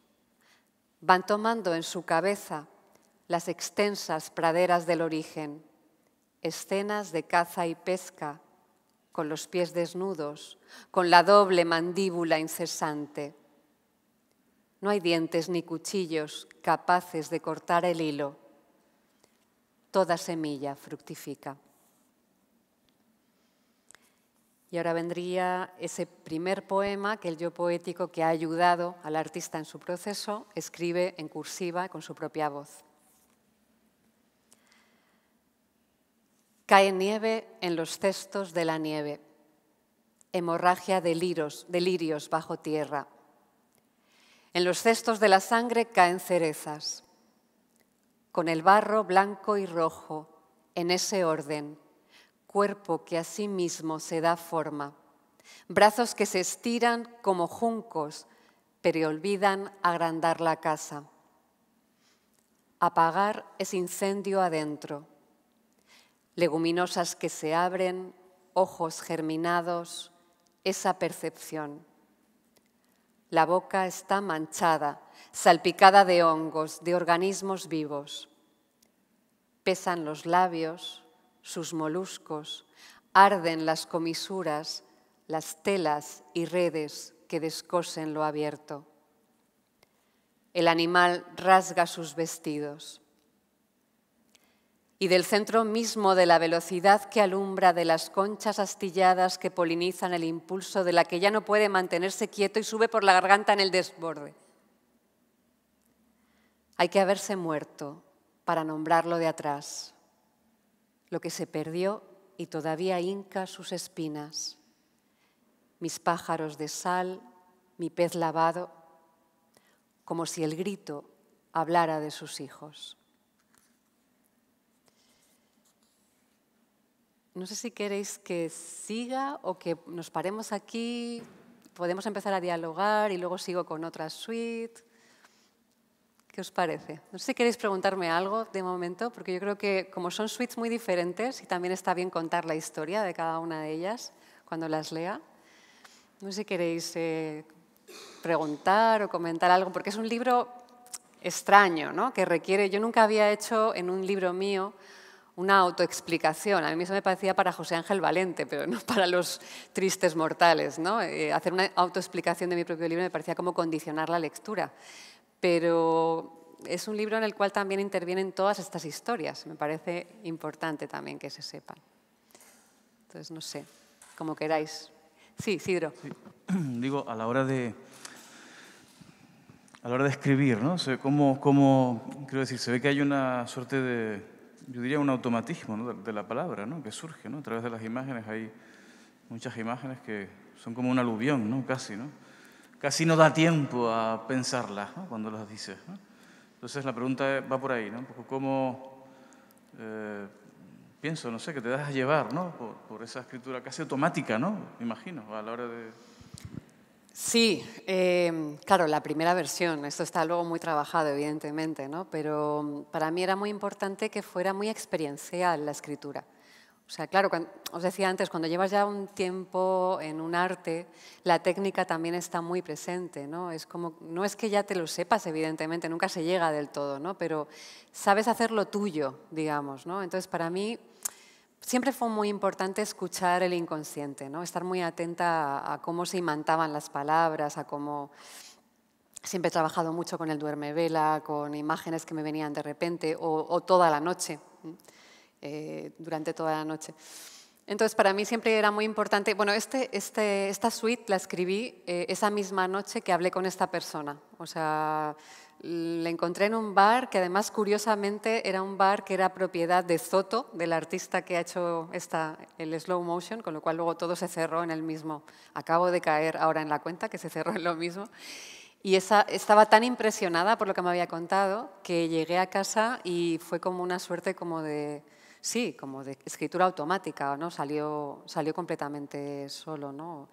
[SPEAKER 2] Van tomando en su cabeza las extensas praderas del origen, escenas de caza y pesca con los pies desnudos, con la doble mandíbula incesante. No hay dientes ni cuchillos capaces de cortar el hilo. Toda semilla fructifica. Y ahora vendría ese primer poema que el yo poético que ha ayudado al artista en su proceso escribe en cursiva con su propia voz. Cae nieve en los cestos de la nieve, hemorragia de, lirios bajo tierra. En los cestos de la sangre caen cerezas, con el barro blanco y rojo, en ese orden, cuerpo que a sí mismo se da forma, brazos que se estiran como juncos, pero olvidan agrandar la casa. Apagar es incendio adentro, leguminosas que se abren, ojos germinados, esa percepción. La boca está manchada, salpicada de hongos, de organismos vivos. Pesan los labios, sus moluscos, arden las comisuras, las telas y redes que descosen lo abierto. El animal rasga sus vestidos y del centro mismo de la velocidad que alumbra de las conchas astilladas que polinizan el impulso de la que ya no puede mantenerse quieto y sube por la garganta en el desborde. Hay que haberse muerto para nombrarlo de atrás, lo que se perdió y todavía hinca sus espinas, mis pájaros de sal, mi pez lavado, como si el grito hablara de sus hijos. No sé si queréis que siga o que nos paremos aquí, podemos empezar a dialogar y luego sigo con otra suite. ¿Qué os parece? No sé si queréis preguntarme algo de momento, porque yo creo que como son suites muy diferentes y también está bien contar la historia de cada una de ellas cuando las lea, no sé si queréis eh, preguntar o comentar algo, porque es un libro extraño, ¿no? que requiere, yo nunca había hecho en un libro mío una autoexplicación. A mí eso me parecía para José Ángel Valente, pero no para los tristes mortales. ¿no? Eh, hacer una autoexplicación de mi propio libro me parecía como condicionar la lectura. Pero es un libro en el cual también intervienen todas estas historias. Me parece importante también que se sepan. Entonces, no sé, como queráis. Sí, Cidro
[SPEAKER 3] <clears throat> Digo, a la hora de, a la hora de escribir, ¿no? Se, cómo como, quiero decir, se ve que hay una suerte de yo diría, un automatismo de, la palabra que surge a través de las imágenes. Hay muchas imágenes que son como un aluvión, ¿no? casi. ¿no? Casi no da tiempo a pensarlas cuando las dices. Entonces la pregunta va por ahí, ¿no? cómo eh, pienso, no sé, que te das a llevar por, esa escritura casi automática, ¿no? me imagino, a la hora de
[SPEAKER 2] Sí, em, claro, la primera versión, esto está luego muy trabajado, evidentemente, ¿no? pero mm, para mí era muy importante que fuera muy experiencial la escritura. O sea, claro, os decía antes, cuando llevas ya un tiempo en un arte, la técnica también está muy presente, ¿no? Es como, no es que ya te lo sepas, evidentemente, nunca se llega del todo, ¿no? Pero sabes hacer lo tuyo, digamos, ¿no? Entonces, para mí, Siempre fue muy importante escuchar el inconsciente, ¿no? estar muy atenta a, cómo se imantaban las palabras, a cómo... Siempre he trabajado mucho con el duerme vela, con imágenes que me venían de repente o, toda la noche, eh, durante toda la noche. Entonces, para mí siempre era muy importante, bueno, este, este, esta suite la escribí eh, esa misma noche que hablé con esta persona. O sea, le encontré en un bar que además curiosamente era un bar que era propiedad de Zoto, del artista que ha hecho esta, el slow motion, con lo cual luego todo se cerró en el mismo. Acabo de caer ahora en la cuenta que se cerró en lo mismo. Y esa, estaba tan impresionada por lo que me había contado que llegué a casa y fue como una suerte como de, sí, como de escritura automática, ¿no? Salió, salió completamente solo, ¿no?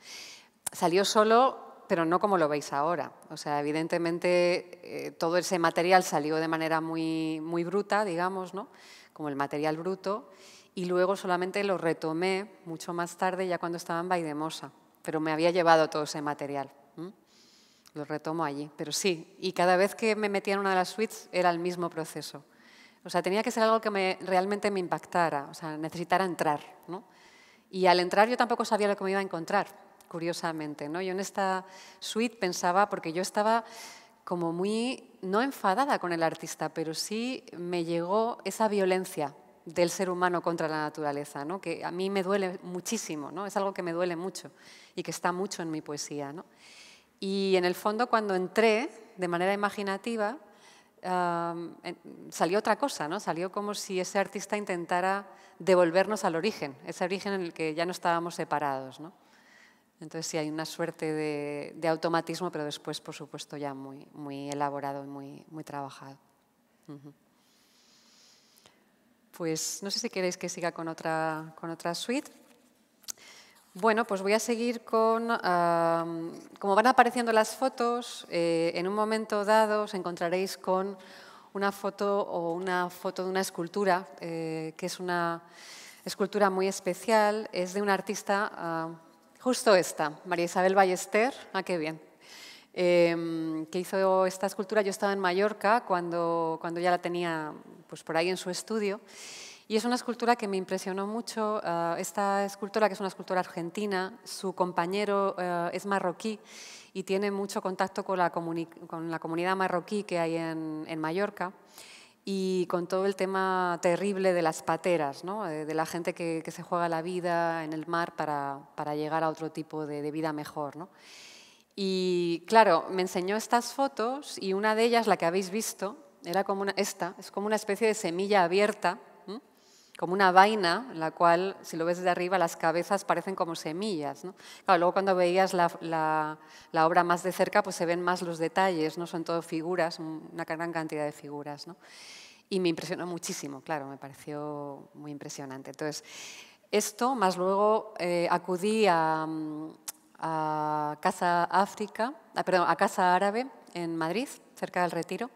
[SPEAKER 2] Salió solo pero no como lo veis ahora. O sea, evidentemente eh, todo ese material salió de manera muy, muy bruta, digamos, ¿no? como el material bruto, y luego solamente lo retomé mucho más tarde, ya cuando estaba en Vaidemosa, pero me había llevado todo ese material. Lo retomo allí, pero sí, y cada vez que me metía en una de las suites era el mismo proceso. O sea, tenía que ser algo que realmente me impactara, o sea, necesitara entrar, Y al entrar yo tampoco sabía lo que me iba a encontrar, curiosamente. Yo en esta suite pensaba, porque yo estaba como muy, no enfadada con el artista, pero sí me llegó esa violencia del ser humano contra la naturaleza, que a mí me duele muchísimo, ¿no? es algo que me duele mucho y que está mucho en mi poesía. Y en el fondo cuando entré de manera imaginativa, salió otra cosa, ¿no? salió como si ese artista intentara devolvernos al origen, ese origen en el que ya no estábamos separados. Entonces sí hay una suerte de, automatismo, pero después, por supuesto, ya muy, muy elaborado y muy, muy trabajado. Pues no sé si queréis que siga con otra, con otra suite. Bueno, pues voy a seguir con, como van apareciendo las fotos, eh, en un momento dado os encontraréis con una foto o una foto de una escultura, eh, que es una escultura muy especial, es de un artista ah, Justo esta, María Isabel Ballester, ah, qué bien, em, que hizo esta escultura. Yo estaba en Mallorca cuando, cuando ya la tenía pues, por ahí en su estudio. Y es una escultura que me impresionó mucho. Ah, esta escultura que es una escultora argentina, su compañero eh, es marroquí y tiene mucho contacto con la, con la comunidad marroquí que hay en, en Mallorca y con todo el tema terrible de las pateras, eh, de, la gente que, se juega la vida en el mar para, para llegar a otro tipo de, vida mejor. Y claro, me enseñó estas fotos y una de ellas, la que habéis visto, era como una, esta, es como una especie de semilla abierta, como una vaina, en la cual, si lo ves de arriba, las cabezas parecen como semillas. luego cuando veías la, obra más de cerca, pues se ven más los detalles, no son todo figuras, una gran cantidad de figuras. ¿no? y me impresionó muchísimo, claro, me pareció muy impresionante. Entonces, esto, más luego eh, acudí mm, a, Casa África, ah, perdón, a Casa Árabe en Madrid, cerca del Retiro,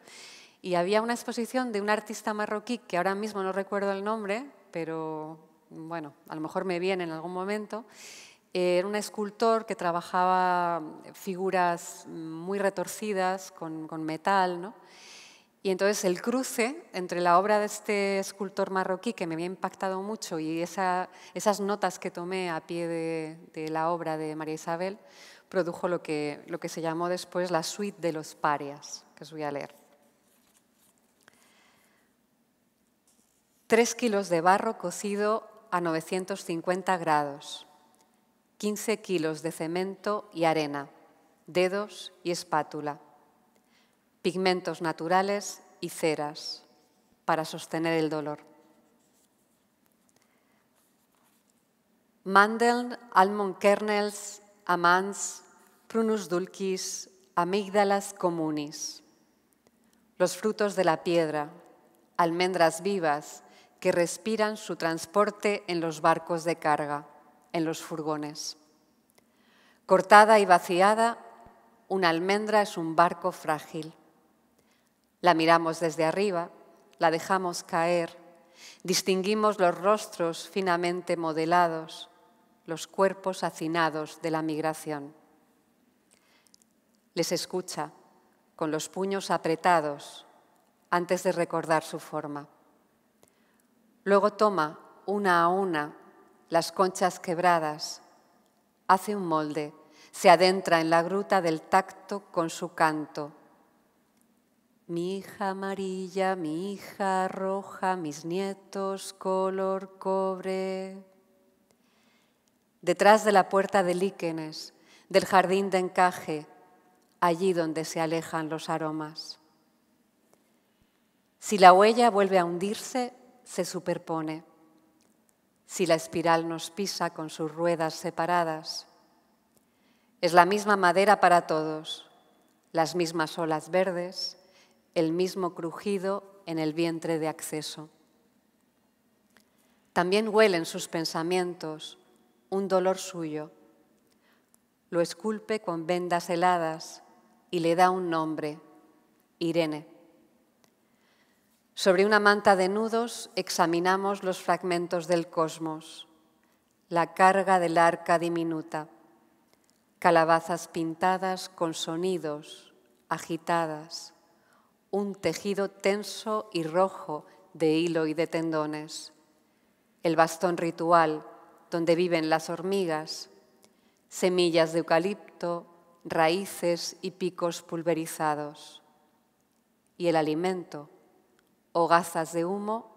[SPEAKER 2] y había una exposición de un artista marroquí que ahora mismo no recuerdo el nombre, pero mm, bueno, a lo mejor me viene en algún momento. Eh, era un escultor que trabajaba figuras mm, muy retorcidas con, con metal, ¿no? Y entonces el cruce entre la obra de este escultor marroquí, que me había impactado mucho, y esas notas que tomé a pie de, la obra de María Isabel, produjo lo que, lo que se llamó después la suite de los parias, que os voy a leer. Tres kilos de barro cocido a 950 grados, 15 kilos de cemento y arena, dedos y espátula pigmentos naturales y ceras para sostener el dolor. Mandeln, almond kernels, amans, prunus dulcis, amígdalas comunis. Los frutos de la piedra, almendras vivas que respiran su transporte en los barcos de carga, en los furgones. Cortada y vaciada, una almendra es un barco frágil. La miramos desde arriba, la dejamos caer, distinguimos los rostros finamente modelados, los cuerpos hacinados de la migración. Les escucha con los puños apretados antes de recordar su forma. Luego toma una a una las conchas quebradas, hace un molde, se adentra en la gruta del tacto con su canto mi hija amarilla, mi hija roja, mis nietos color cobre. Detrás de la puerta de líquenes, del jardín de encaje, allí donde se alejan los aromas. Si la huella vuelve a hundirse, se superpone. Si la espiral nos pisa con sus ruedas separadas. Es la misma madera para todos, las mismas olas verdes, el mismo crujido en el vientre de acceso. También huelen sus pensamientos un dolor suyo. Lo esculpe con vendas heladas y le da un nombre, Irene. Sobre una manta de nudos examinamos los fragmentos del cosmos, la carga del arca diminuta, calabazas pintadas con sonidos, agitadas, un tejido tenso y rojo de hilo y de tendones, el bastón ritual donde viven las hormigas, semillas de eucalipto, raíces y picos pulverizados, y el alimento, hogazas de humo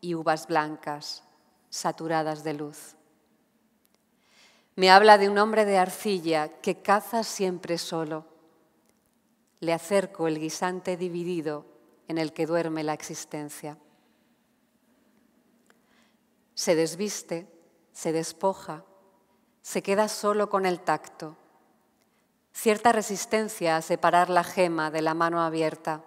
[SPEAKER 2] y uvas blancas, saturadas de luz. Me habla de un hombre de arcilla que caza siempre solo le acerco el guisante dividido en el que duerme la existencia. Se desviste, se despoja, se queda solo con el tacto. Cierta resistencia a separar la gema de la mano abierta.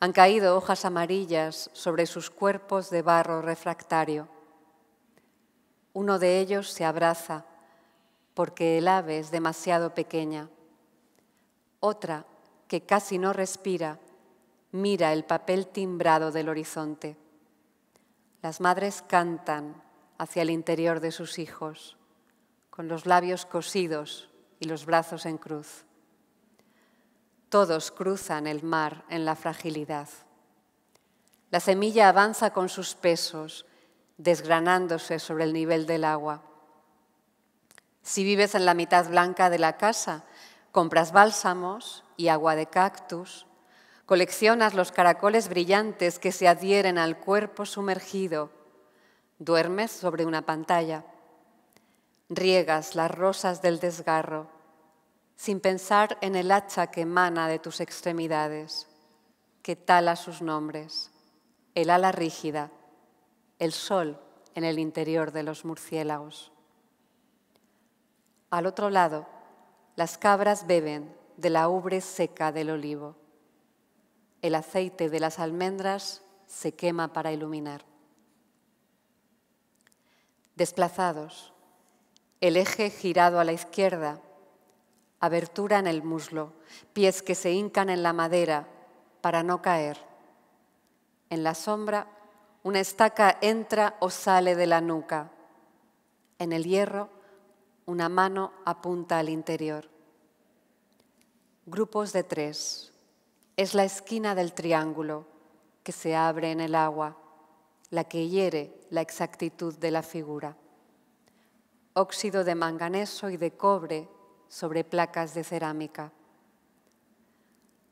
[SPEAKER 2] Han caído hojas amarillas sobre sus cuerpos de barro refractario. Uno de ellos se abraza porque el ave es demasiado pequeña. Otra, que casi no respira, mira el papel timbrado del horizonte. Las madres cantan hacia el interior de sus hijos, con los labios cosidos y los brazos en cruz. Todos cruzan el mar en la fragilidad. La semilla avanza con sus pesos, desgranándose sobre el nivel del agua. Si vives en la mitad blanca de la casa, compras bálsamos y agua de cactus, coleccionas los caracoles brillantes que se adhieren al cuerpo sumergido, duermes sobre una pantalla, riegas las rosas del desgarro, sin pensar en el hacha que emana de tus extremidades, que tala sus nombres, el ala rígida, el sol en el interior de los murciélagos. Al otro lado, las cabras beben de la ubre seca del olivo. El aceite de las almendras se quema para iluminar. Desplazados, el eje girado a la izquierda, abertura en el muslo, pies que se hincan en la madera para no caer. En la sombra, una estaca entra o sale de la nuca. En el hierro, una mano apunta al interior. Grupos de tres. Es la esquina del triángulo que se abre en el agua, la que hiere la exactitud de la figura. Óxido de manganeso y de cobre sobre placas de cerámica.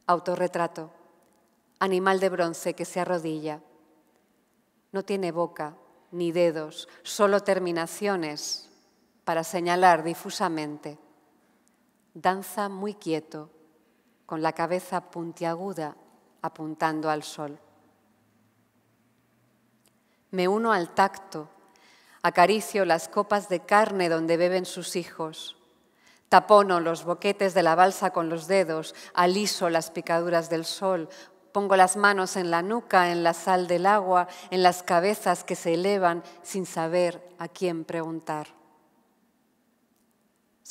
[SPEAKER 2] Autorretrato. Animal de bronce que se arrodilla. No tiene boca ni dedos, solo terminaciones para señalar difusamente, danza muy quieto, con la cabeza puntiaguda apuntando al sol. Me uno al tacto, acaricio las copas de carne donde beben sus hijos, tapono los boquetes de la balsa con los dedos, aliso las picaduras del sol, pongo las manos en la nuca, en la sal del agua, en las cabezas que se elevan sin saber a quién preguntar.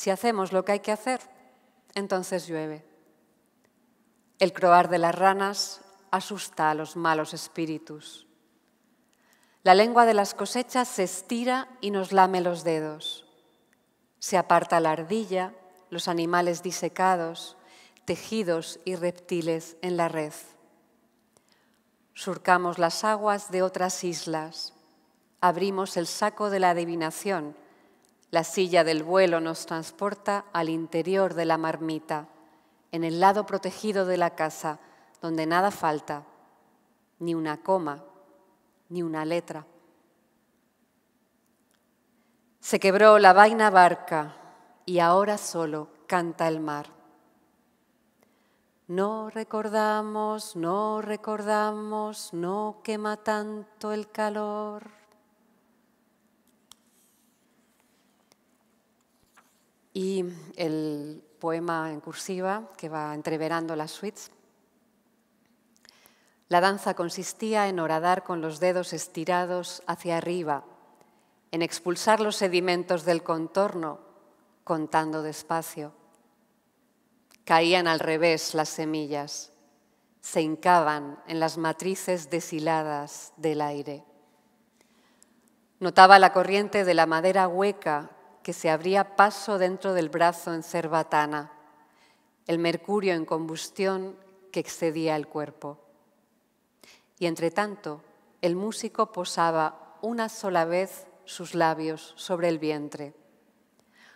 [SPEAKER 2] Si hacemos lo que hay que hacer, entonces llueve. El croar de las ranas asusta a los malos espíritus. La lengua de las cosechas se estira y nos lame los dedos. Se aparta la ardilla, los animales disecados, tejidos y reptiles en la red. Surcamos las aguas de otras islas, abrimos el saco de la adivinación la silla del vuelo nos transporta al interior de la marmita, en el lado protegido de la casa, donde nada falta, ni una coma, ni una letra. Se quebró la vaina barca y ahora solo canta el mar. No recordamos, no recordamos, no quema tanto el calor. y el poema en cursiva que va entreverando las suites. La danza consistía en horadar con los dedos estirados hacia arriba, en expulsar los sedimentos del contorno, contando despacio. Caían al revés las semillas, se hincaban en las matrices deshiladas del aire. Notaba la corriente de la madera hueca que se abría paso dentro del brazo en cerbatana, el mercurio en combustión que excedía el cuerpo. Y entre tanto, el músico posaba una sola vez sus labios sobre el vientre.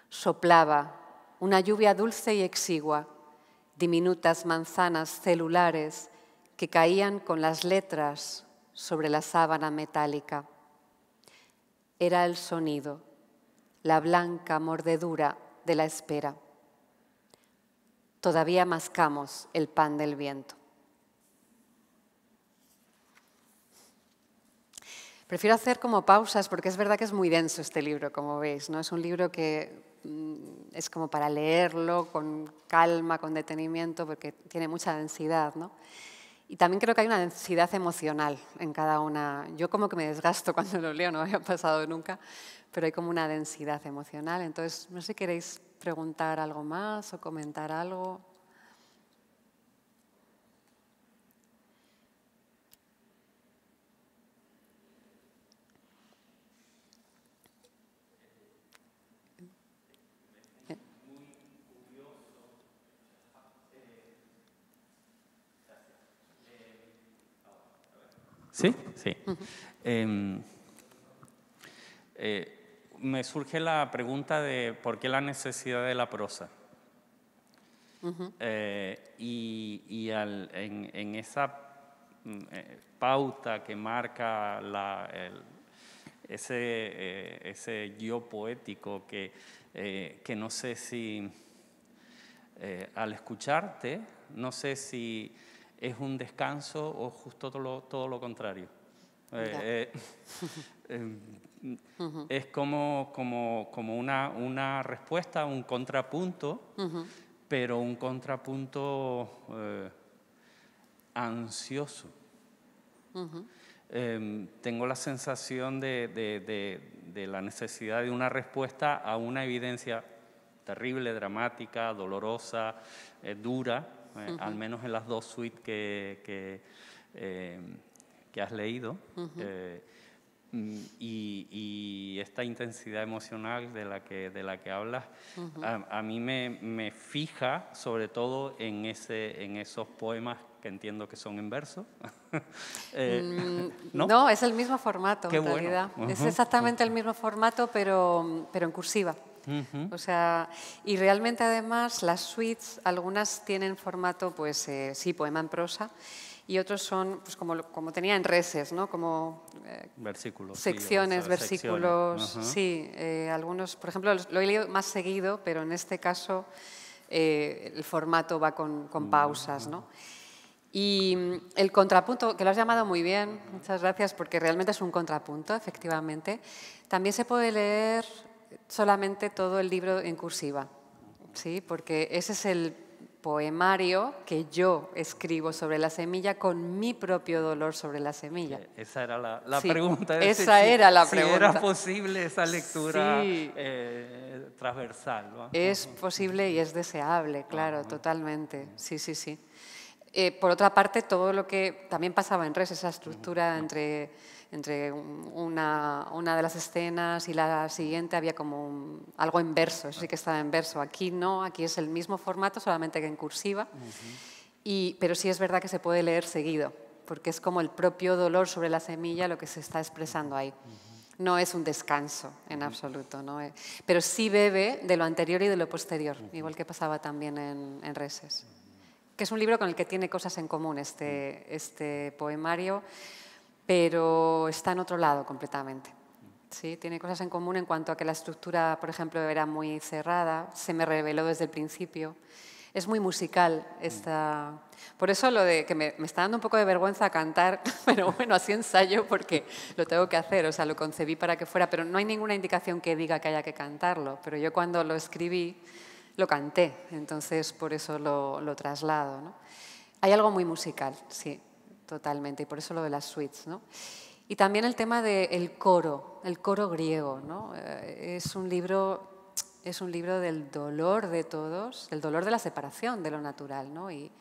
[SPEAKER 2] Soplaba una lluvia dulce y exigua, diminutas manzanas celulares que caían con las letras sobre la sábana metálica. Era el sonido la blanca mordedura de la espera. Todavía mascamos el pan del viento. Prefiero hacer como pausas porque es verdad que es muy denso este libro, como veis. ¿no? Es un libro que mm, es como para leerlo con calma, con detenimiento, porque tiene mucha densidad. ¿no? Y también creo que hay una densidad emocional en cada una. Yo como que me desgasto <laughs> cuando lo leo, no había pasado nunca, pero hay como una densidad emocional. Entonces, no sé si queréis preguntar algo más o comentar algo.
[SPEAKER 3] Sí, sí. Em, eh, me surge la pregunta de por qué la necesidad de la prosa. Eh, y, en, esa mm, eh, pauta que marca ese, ese, yo poético que, que no sé si al escucharte, no sé si es un descanso o justo todo lo, contrario. Eh, eh, <laughs> em, es como, una, respuesta, un contrapunto, pero un contrapunto eh, ansioso. Em, tengo la sensación de, la necesidad de una respuesta a una evidencia terrible, dramática, dolorosa, dura, eh, al menos en las dos suites que, que, eh, has leído. Eh, y, esta intensidad emocional de la que, de la que hablas, a, mí me, fija sobre todo en, esos poemas que entiendo que son en verso. <laughs> Mm, ¿no? es el
[SPEAKER 2] mismo formato en realidad. Es exactamente el mismo formato, pero en cursiva. O sea, y realmente además las suites, algunas tienen formato, pues eh, sí, poema en prosa, y otros son, pues como, como tenía en reses, ¿no? Como eh, versículos, secciones, versículos, sí. Eh, algunos, por ejemplo, lo he leído más seguido, pero en este caso el formato va con, mm, pausas, ¿no? Y mm, el contrapunto, que lo has llamado muy bien, muchas gracias, porque realmente es un contrapunto, efectivamente, también se puede leer solamente todo el libro en cursiva, ¿sí? porque ese es el poemario que yo escribo sobre la semilla con mi propio dolor sobre la semilla. Eh, esa era la, pregunta. Esa <laughs> era la pregunta. era
[SPEAKER 3] posible esa lectura eh, transversal. Es
[SPEAKER 2] posible y es deseable, claro, totalmente. Sí, sí, sí. Eh, por otra parte, todo lo que también pasaba en Res, esa estructura entre entre una, una, de las escenas y la siguiente había como algo en verso, eso sí que estaba en verso. Aquí no, aquí es el mismo formato, solamente que en cursiva, y, pero sí es verdad que se puede leer seguido, porque es como el propio dolor sobre la semilla lo que se está expresando ahí. No es un descanso en absoluto, ¿no? Eh, pero sí bebe de lo anterior y de lo posterior, igual que pasaba también en, en Reses, que es un libro con el que tiene cosas en común este, este poemario pero está en otro lado completamente. Sí, tiene cosas en común en cuanto a que la estructura, por ejemplo, era muy cerrada, se me reveló desde el principio. Es muy musical esta... Por eso lo de que me, está dando un poco de vergüenza cantar, <laughs> pero bueno, así ensayo porque lo tengo que hacer, o sea, lo concebí para que fuera, pero no hay ninguna indicación que diga que haya que cantarlo, pero yo cuando lo escribí lo canté, entonces por eso lo, lo traslado. Hay algo muy musical, sí. Totalmente, y por eso lo de las suites, ¿no? Y también el tema del coro, el coro griego, ¿no? Eh, es un libro es un libro del dolor de todos, del dolor de la separación de lo natural, ¿no? Y,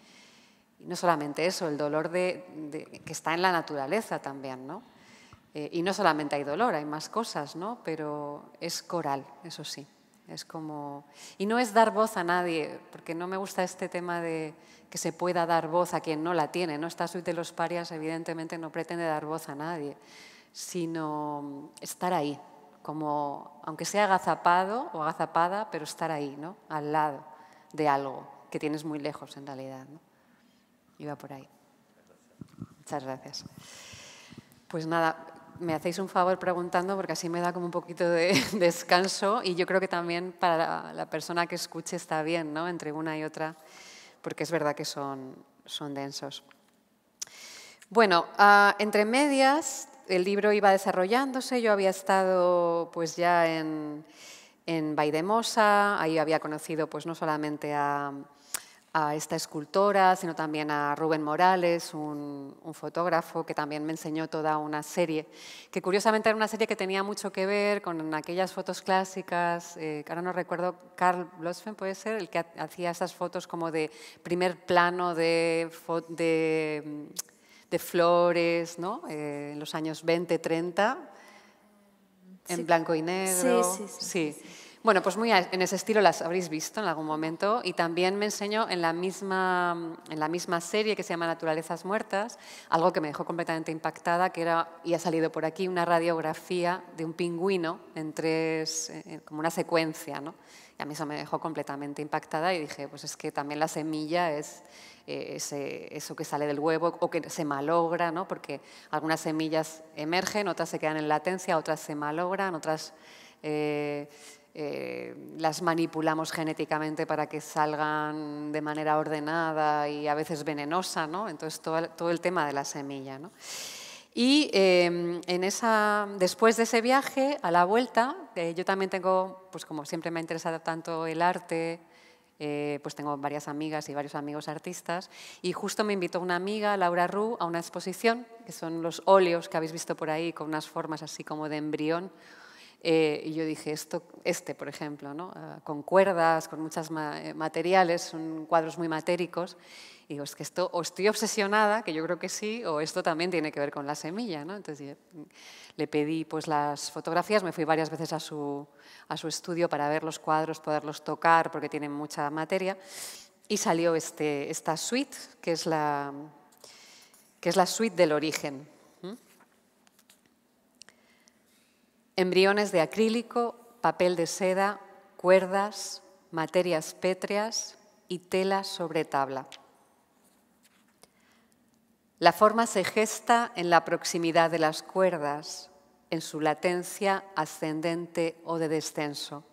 [SPEAKER 2] no solamente eso, el dolor de, que está en la naturaleza también, ¿no? Eh, y no solamente hay dolor, hay más cosas, ¿no? Pero es coral, eso sí. Es como... Y no es dar voz a nadie, porque no me gusta este tema de que se pueda dar voz a quien no la tiene. ¿no? está suite de los parias evidentemente no pretende dar voz a nadie, sino estar ahí, como aunque sea agazapado o agazapada, pero estar ahí, ¿no? al lado de algo que tienes muy lejos en realidad. Y va por ahí. Muchas gracias. Pues nada, me hacéis un favor preguntando porque así me da como un poquito de <laughs> descanso y yo creo que también para la persona que escuche está bien, ¿no? Entre una y otra, porque es verdad que son, son densos. Bueno, ah, entre medias el libro iba desarrollándose, yo había estado pues ya en, en ahí había conocido pues no solamente a a esta escultora, sino también a Rubén Morales, un, fotógrafo que también me enseñó toda una serie, que curiosamente era una serie que tenía mucho que ver con aquellas fotos clásicas, eh, ahora no recuerdo, Carl Blosfen puede ser, el que hacía esas fotos como de primer plano de, flores, ¿no? Eh, en los años 20, 30, en blanco y negro. sí, sí. Bueno, pues muy en ese estilo las habréis visto en algún momento y también me enseñó en la misma, en la misma serie que se llama Naturalezas Muertas, algo que me dejó completamente impactada, que era, y ha salido por aquí, una radiografía de un pingüino en tres, eh, eh, como una secuencia, ¿no? Y a mí eso me dejó completamente impactada y dije, pues es que también la semilla es eh, eso que sale del huevo o que se malogra, ¿no? Porque algunas semillas emergen, otras se quedan en latencia, otras se malogran, otras... Eh, las manipulamos genéticamente para que salgan de manera ordenada y a veces venenosa, ¿no? Entonces todo, el tema de la semilla, ¿no? Y em, en esa, después de ese viaje, a la vuelta, eh, yo también tengo, pues como siempre me ha interesado tanto el arte, eh, pues tengo varias amigas y varios amigos artistas, y justo me invitó una amiga, Laura Ru, a una exposición, que son los óleos que habéis visto por ahí, con unas formas así como de embrión, eh, y yo dije, esto, este, por ejemplo, ¿no? Ah, con cuerdas, con muchos eh, materiales, son cuadros muy matéricos. Y digo, es que esto, o estoy obsesionada, que yo creo que sí, o esto también tiene que ver con la semilla. ¿no? Entonces mm, le pedí pues, las fotografías, me fui varias veces a su, a su estudio para ver los cuadros, poderlos tocar, porque tienen mucha materia. Y salió este, esta suite, que es, la, que es la suite del origen, embriones de acrílico, papel de seda, cuerdas, materias pétreas y tela sobre tabla. La forma se gesta en la proximidad de las cuerdas, en su latencia ascendente o de descenso.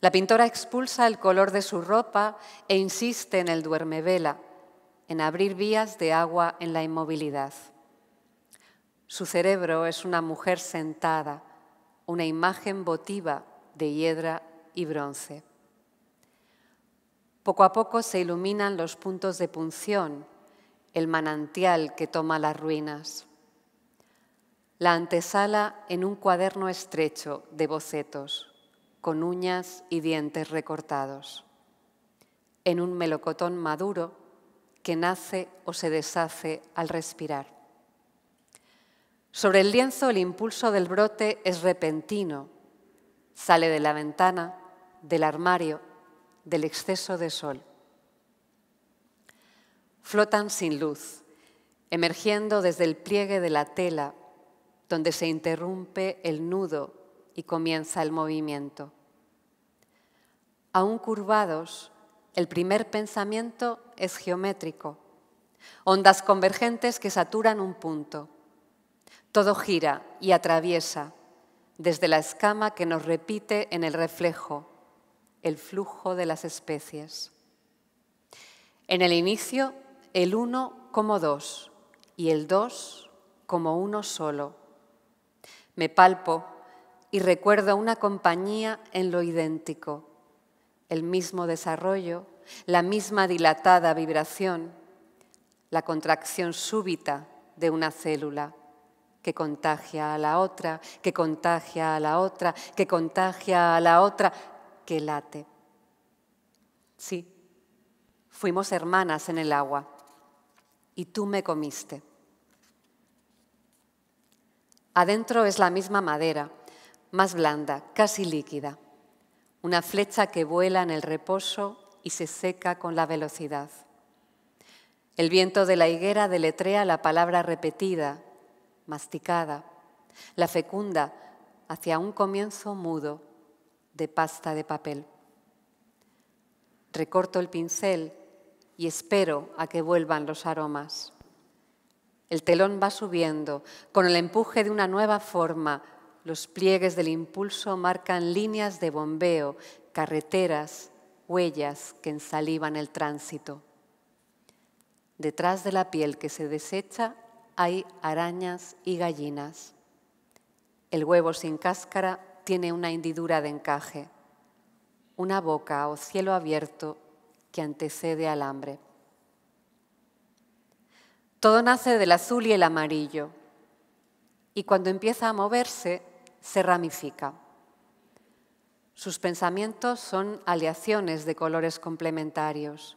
[SPEAKER 2] La pintora expulsa el color de su ropa e insiste en el duermevela, en abrir vías de agua en la inmovilidad. Su cerebro es una mujer sentada, una imagen votiva de hiedra y bronce. Poco a poco se iluminan los puntos de punción, el manantial que toma las ruinas. La antesala en un cuaderno estrecho de bocetos, con uñas y dientes recortados. En un melocotón maduro que nace o se deshace al respirar. Sobre el lienzo el impulso del brote es repentino. Sale de la ventana, del armario, del exceso de sol. Flotan sin luz, emergiendo desde el pliegue de la tela, donde se interrumpe el nudo y comienza el movimiento. Aún curvados, el primer pensamiento es geométrico, ondas convergentes que saturan un punto todo gira y atraviesa desde la escama que nos repite en el reflejo el flujo de las especies. En el inicio, el uno como dos y el dos como uno solo. Me palpo y recuerdo una compañía en lo idéntico, el mismo desarrollo, la misma dilatada vibración, la contracción súbita de una célula que contagia a la otra, que contagia a la otra, que contagia a la otra, que late. Sí, fuimos hermanas en el agua y tú me comiste. Adentro es la misma madera, más blanda, casi líquida, una flecha que vuela en el reposo y se seca con la velocidad. El viento de la higuera deletrea la palabra repetida masticada, la fecunda hacia un comienzo mudo de pasta de papel. Recorto el pincel y espero a que vuelvan los aromas. El telón va subiendo, con el empuje de una nueva forma, los pliegues del impulso marcan líneas de bombeo, carreteras, huellas que ensalivan el tránsito. Detrás de la piel que se desecha hay arañas y gallinas. El huevo sin cáscara tiene una hendidura de encaje, una boca o cielo abierto que antecede al hambre. Todo nace del azul y el amarillo, y cuando empieza a moverse, se ramifica. Sus pensamientos son aleaciones de colores complementarios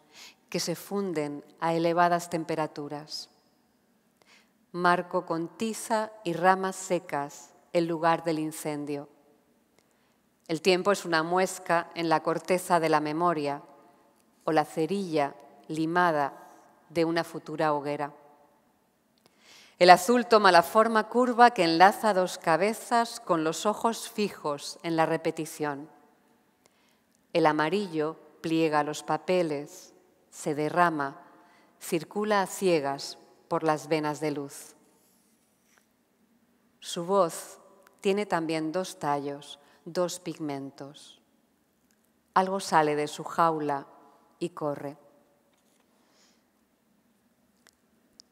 [SPEAKER 2] que se funden a elevadas temperaturas marco con tiza y ramas secas el lugar del incendio. El tiempo es una muesca en la corteza de la memoria o la cerilla limada de una futura hoguera. El azul toma la forma curva que enlaza dos cabezas con los ojos fijos en la repetición. El amarillo pliega los papeles, se derrama, circula a ciegas por las venas de luz. Su voz tiene también dos tallos, dos pigmentos. Algo sale de su jaula y corre.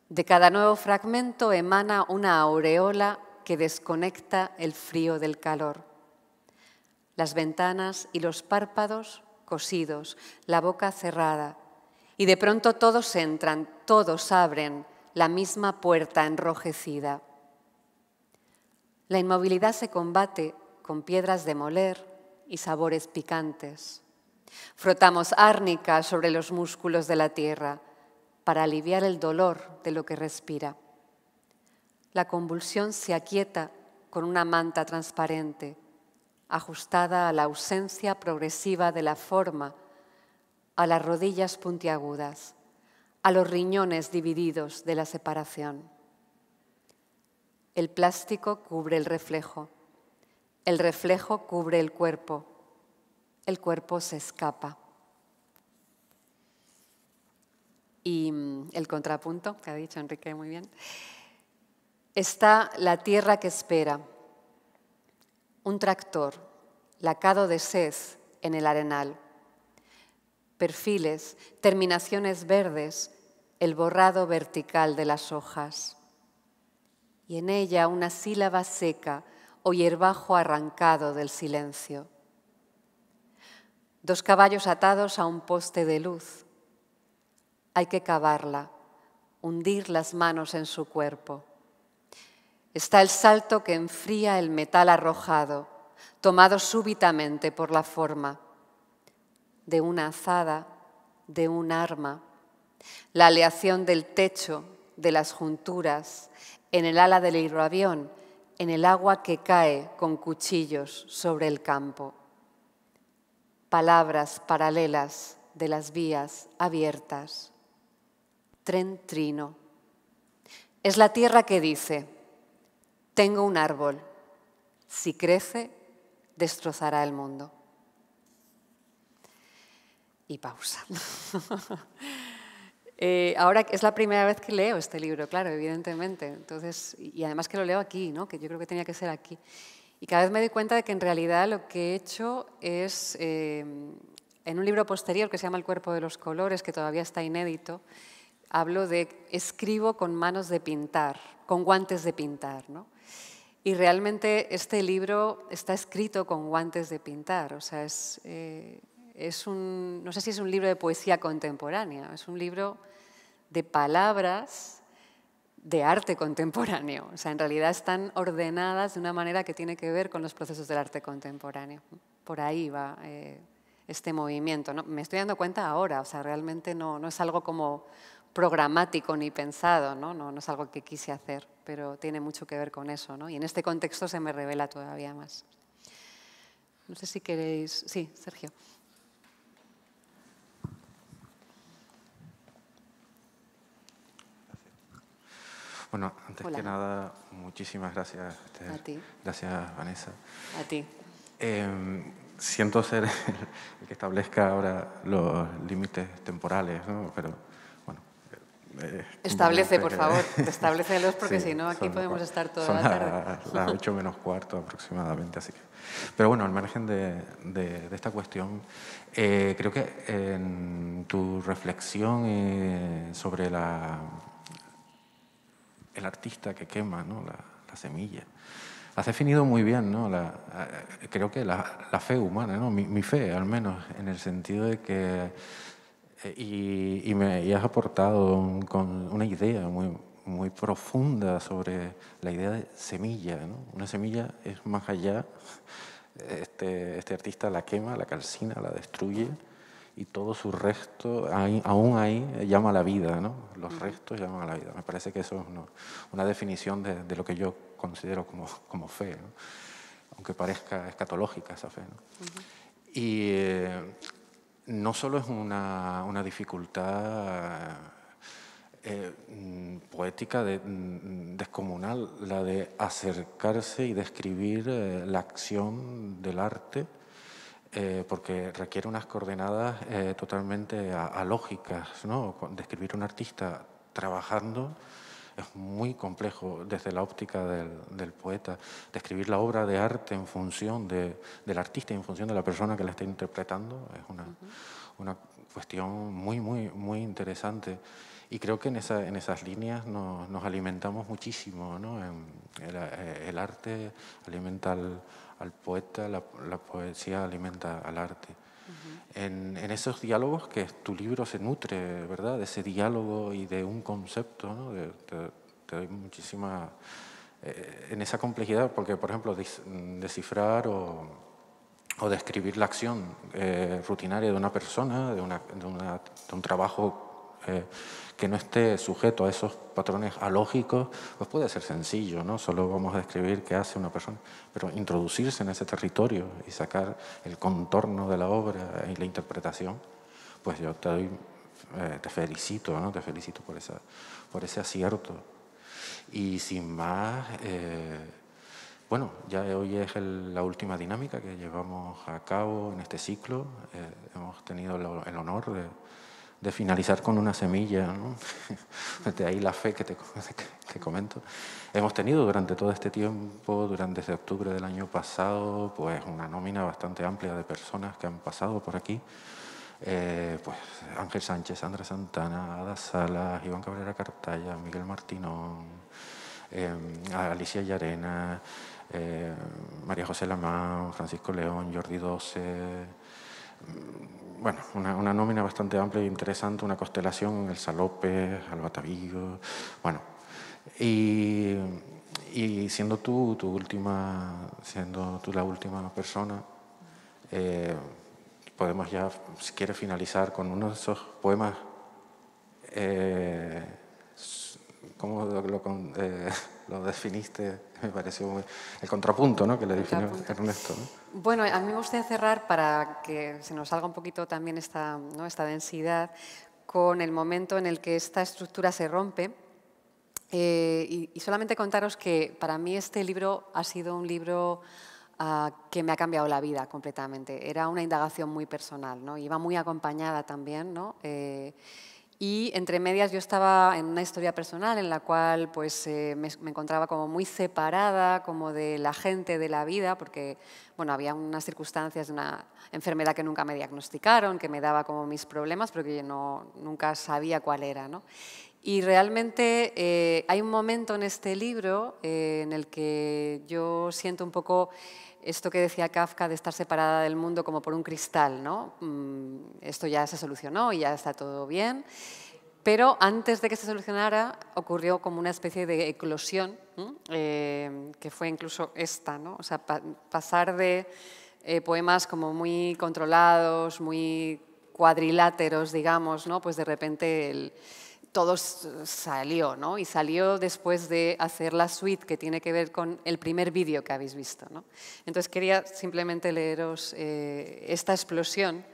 [SPEAKER 2] De cada nuevo fragmento emana una aureola que desconecta el frío del calor. Las ventanas y los párpados cosidos, la boca cerrada. Y de pronto todos entran, todos abren, la misma puerta enrojecida. La inmovilidad se combate con piedras de moler y sabores picantes. Frotamos árnica sobre los músculos de la tierra para aliviar el dolor de lo que respira. La convulsión se aquieta con una manta transparente, ajustada a la ausencia progresiva de la forma, a las rodillas puntiagudas a los riñones divididos de la separación. El plástico cubre el reflejo, el reflejo cubre el cuerpo, el cuerpo se escapa. Y mm, el contrapunto, que ha dicho Enrique muy bien, está la tierra que espera, un tractor lacado de ses en el arenal perfiles, terminaciones verdes, el borrado vertical de las hojas. Y en ella una sílaba seca o hierbajo arrancado del silencio. Dos caballos atados a un poste de luz. Hay que cavarla, hundir las manos en su cuerpo. Está el salto que enfría el metal arrojado, tomado súbitamente por la forma de una azada, de un arma, la aleación del techo, de las junturas, en el ala del hidroavión, en el agua que cae con cuchillos sobre el campo. Palabras paralelas de las vías abiertas. Tren trino. Es la tierra que dice, tengo un árbol, si crece, destrozará el mundo y pausa. <laughs> Eh, ahora es la primera vez que leo este libro, claro, evidentemente. Entonces, y además que lo leo aquí, ¿no? que yo creo que tenía que ser aquí. Y cada vez me doy cuenta de que en realidad lo que he hecho es, eh, en un libro posterior que se llama El cuerpo de los colores, que todavía está inédito, hablo de escribo con manos de pintar, con guantes de pintar. Y realmente este libro está escrito con guantes de pintar, o sea, es, eh, es un, no sé si es un libro de poesía contemporánea, es un libro de palabras de arte contemporáneo. O sea, en realidad están ordenadas de una manera que tiene que ver con los procesos del arte contemporáneo. Por ahí va eh, este movimiento. ¿no? Me estoy dando cuenta ahora, o sea, realmente no, no es algo como programático ni pensado, ¿no? es algo que quise hacer, pero tiene mucho que ver con eso, Y en este contexto se me revela todavía más. No sé si queréis... Sí, Sergio.
[SPEAKER 4] Bueno, antes que nada, muchísimas gracias, este, A ti. Gracias, Vanessa. A ti. Em, siento ser <laughs> el que establezca ahora los límites temporales, ¿no? Pero, bueno. Eh,
[SPEAKER 2] Establece, por favor, <laughs> establecelos porque si no aquí podemos estar toda la tarde. Las
[SPEAKER 4] 8 <laughs> menos cuarto aproximadamente, así que. Pero bueno, al margen de, esta cuestión, eh, creo que en tu reflexión eh, sobre la el artista que quema ¿no? la, semilla. Has definido muy bien, ¿no? Eh, creo que la, fe humana, ¿no? Mi, fe al menos, en el sentido de que... Eh, y, me has aportado con una idea muy, profunda sobre la idea de semilla. ¿no? Una semilla es más allá, este, este artista la quema, la calcina, la destruye, y todo su resto aún ahí llama a la vida, ¿no? Los restos llaman a la vida. Me parece que eso es una, definición de, lo que yo considero como, fe, aunque parezca escatológica esa fe. Y eh, no solo es una, dificultad eh, mm, poética mm, descomunal, la de acercarse y describir eh, la acción del arte eh, porque requiere unas coordenadas eh, totalmente alógicas. ¿no? Describir un artista trabajando es muy complejo desde la óptica del, poeta. Describir la obra de arte en función del artista en función de la persona que la está interpretando es una, una cuestión muy, muy, muy interesante. Y creo que en, esa, en esas líneas nos, alimentamos muchísimo. ¿no? el, eh, el, arte alimenta al, al poeta, la, la poesía alimenta al arte. en, esos diálogos que tu libro se nutre, ¿verdad? De ese diálogo y de un concepto, ¿no? te, doy muchísima... Eh, en esa complejidad, porque, por ejemplo, descifrar o, describir la acción eh, rutinaria de una persona, de, un trabajo eh, que no esté sujeto a esos patrones alógicos, pues puede ser sencillo, ¿no? Solo vamos a describir qué hace una persona, pero introducirse en ese territorio y sacar el contorno de la obra y la interpretación, pues yo te eh, te felicito, ¿no? Te felicito por, esa, por ese acierto. Y sin más, eh, bueno, ya hoy es la última dinámica que llevamos a cabo en este ciclo. Eh, hemos tenido el honor de de finalizar con una semilla, ¿no? <laughs> de ahí la fe que te <laughs> que comento. Hemos tenido durante todo este tiempo, durante este octubre del año pasado, pues una nómina bastante amplia de personas que han pasado por aquí. Eh, pues Ángel Sánchez, Sandra Santana, Ada Salas, Iván Cabrera Cartaya, Miguel Martinón, eh, Alicia Llarena, eh, María José Lamán, Francisco León, Jordi Doce, bueno, una, nómina bastante amplia e interesante, una constelación, el Salope, Albatavío, bueno. Y, siendo tú, tu última, siendo la última persona, eh, podemos ya, si quieres, finalizar con uno de esos poemas, eh, ¿cómo lo, lo eh, <laughs> definiste? <laughs> me pareció el contrapunto ¿no? que le definió Ernesto.
[SPEAKER 2] Bueno, a mí me gustaría cerrar para que se nos salga un poquito también esta, ¿no? esta densidad con el momento en el que esta estructura se rompe. Eh, y, solamente contaros que para mí este libro ha sido un libro ah, que me ha cambiado la vida completamente. Era una indagación muy personal, ¿no? iba muy acompañada también. ¿no? Eh, y entre medias yo estaba en una historia personal en la cual pues, eh, me, encontraba como muy separada como de la gente, de la vida, porque bueno, había unas circunstancias una enfermedad que nunca me diagnosticaron, que me daba como mis problemas, pero que yo no, nunca sabía cuál era. ¿no? Y realmente eh, hay un momento en este libro eh, en el que yo siento un poco esto que decía Kafka de estar separada del mundo como por un cristal, ¿no? Mm, esto ya se solucionó y ya está todo bien. Pero antes de que se solucionara, ocurrió como una especie de eclosión, eh, que fue incluso esta, ¿no? O sea, pasar de eh, poemas como muy controlados, muy cuadriláteros, digamos, ¿no? Pues de repente el todo salió, ¿no? Y salió después de hacer la suite que tiene que ver con el primer vídeo que habéis visto, ¿no? Entonces quería simplemente leeros eh, esta explosión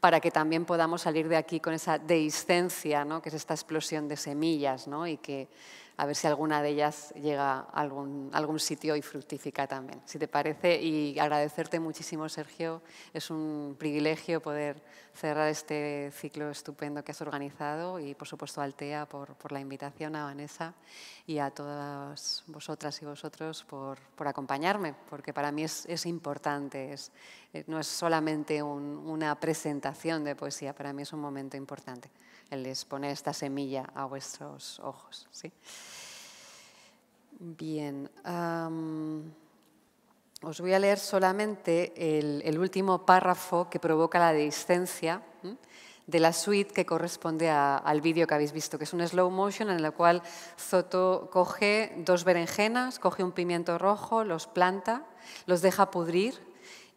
[SPEAKER 2] para que también podamos salir de aquí con esa deiscencia, ¿no? Que es esta explosión de semillas, ¿no? Y que a ver si alguna de ellas llega a algún, sitio y fructifica también, si te parece. Y agradecerte muchísimo, Sergio. Es un privilegio poder cerrar este ciclo estupendo que has organizado y, por supuesto, a Altea por, la invitación, a Vanessa y a todas vosotras y vosotros por, acompañarme, porque para mí es, importante, eh, no es solamente una presentación de poesía, para mí es un momento importante. Él les pone esta semilla a vuestros ojos. Bien. os voy a leer solamente el, último párrafo que provoca la distancia de la suite que corresponde al vídeo que habéis visto, que es un slow motion en el cual Zoto coge dos berenjenas, coge un pimiento rojo, los planta, los deja pudrir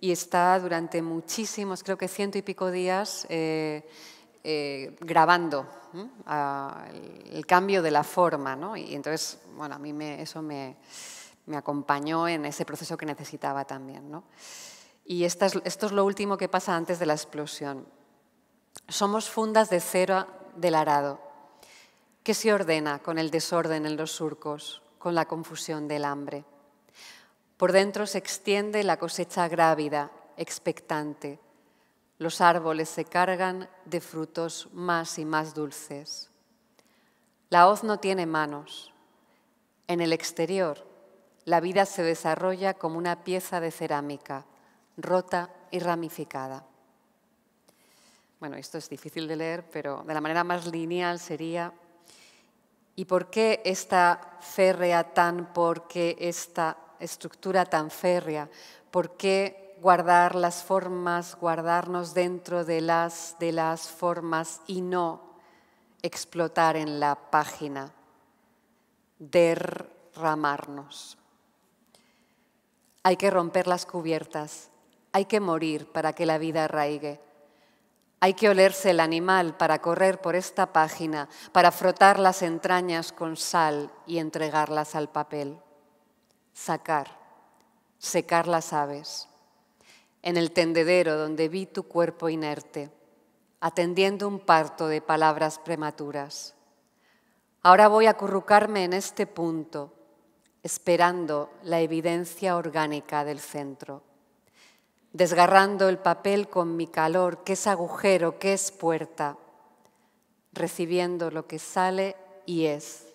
[SPEAKER 2] y está durante muchísimos, creo que ciento y pico días, eh, eh, grabando el, cambio de la forma. ¿no? Y entonces, bueno, a mí eso me, acompañó en ese proceso que necesitaba también. ¿no? Y esto es lo último que pasa antes de la explosión. Somos fundas de cero del arado. que se ordena con el desorden en los surcos, con la confusión del hambre? Por dentro se extiende la cosecha grávida, expectante, los árboles se cargan de frutos más y más dulces. La hoz no tiene manos. En el exterior, la vida se desarrolla como una pieza de cerámica, rota y ramificada. Bueno, esto es difícil de leer, pero de la manera más lineal sería, ¿y por qué esta férrea tan, por qué esta estructura tan férrea? ¿Por qué guardar las formas, guardarnos dentro de las, de las formas y no explotar en la página, derramarnos. Hay que romper las cubiertas, hay que morir para que la vida arraigue. Hay que olerse el animal para correr por esta página, para frotar las entrañas con sal y entregarlas al papel. Sacar, secar las aves en el tendedero donde vi tu cuerpo inerte, atendiendo un parto de palabras prematuras. Ahora voy a acurrucarme en este punto, esperando la evidencia orgánica del centro, desgarrando el papel con mi calor, que es agujero, que es puerta, recibiendo lo que sale y es,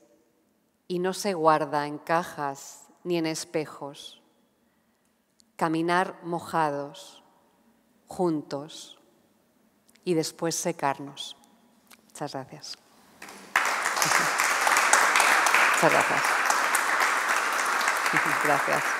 [SPEAKER 2] y no se guarda en cajas ni en espejos caminar mojados, juntos y después secarnos. Muchas gracias. <laughs> Muchas gracias. <laughs> Gracias.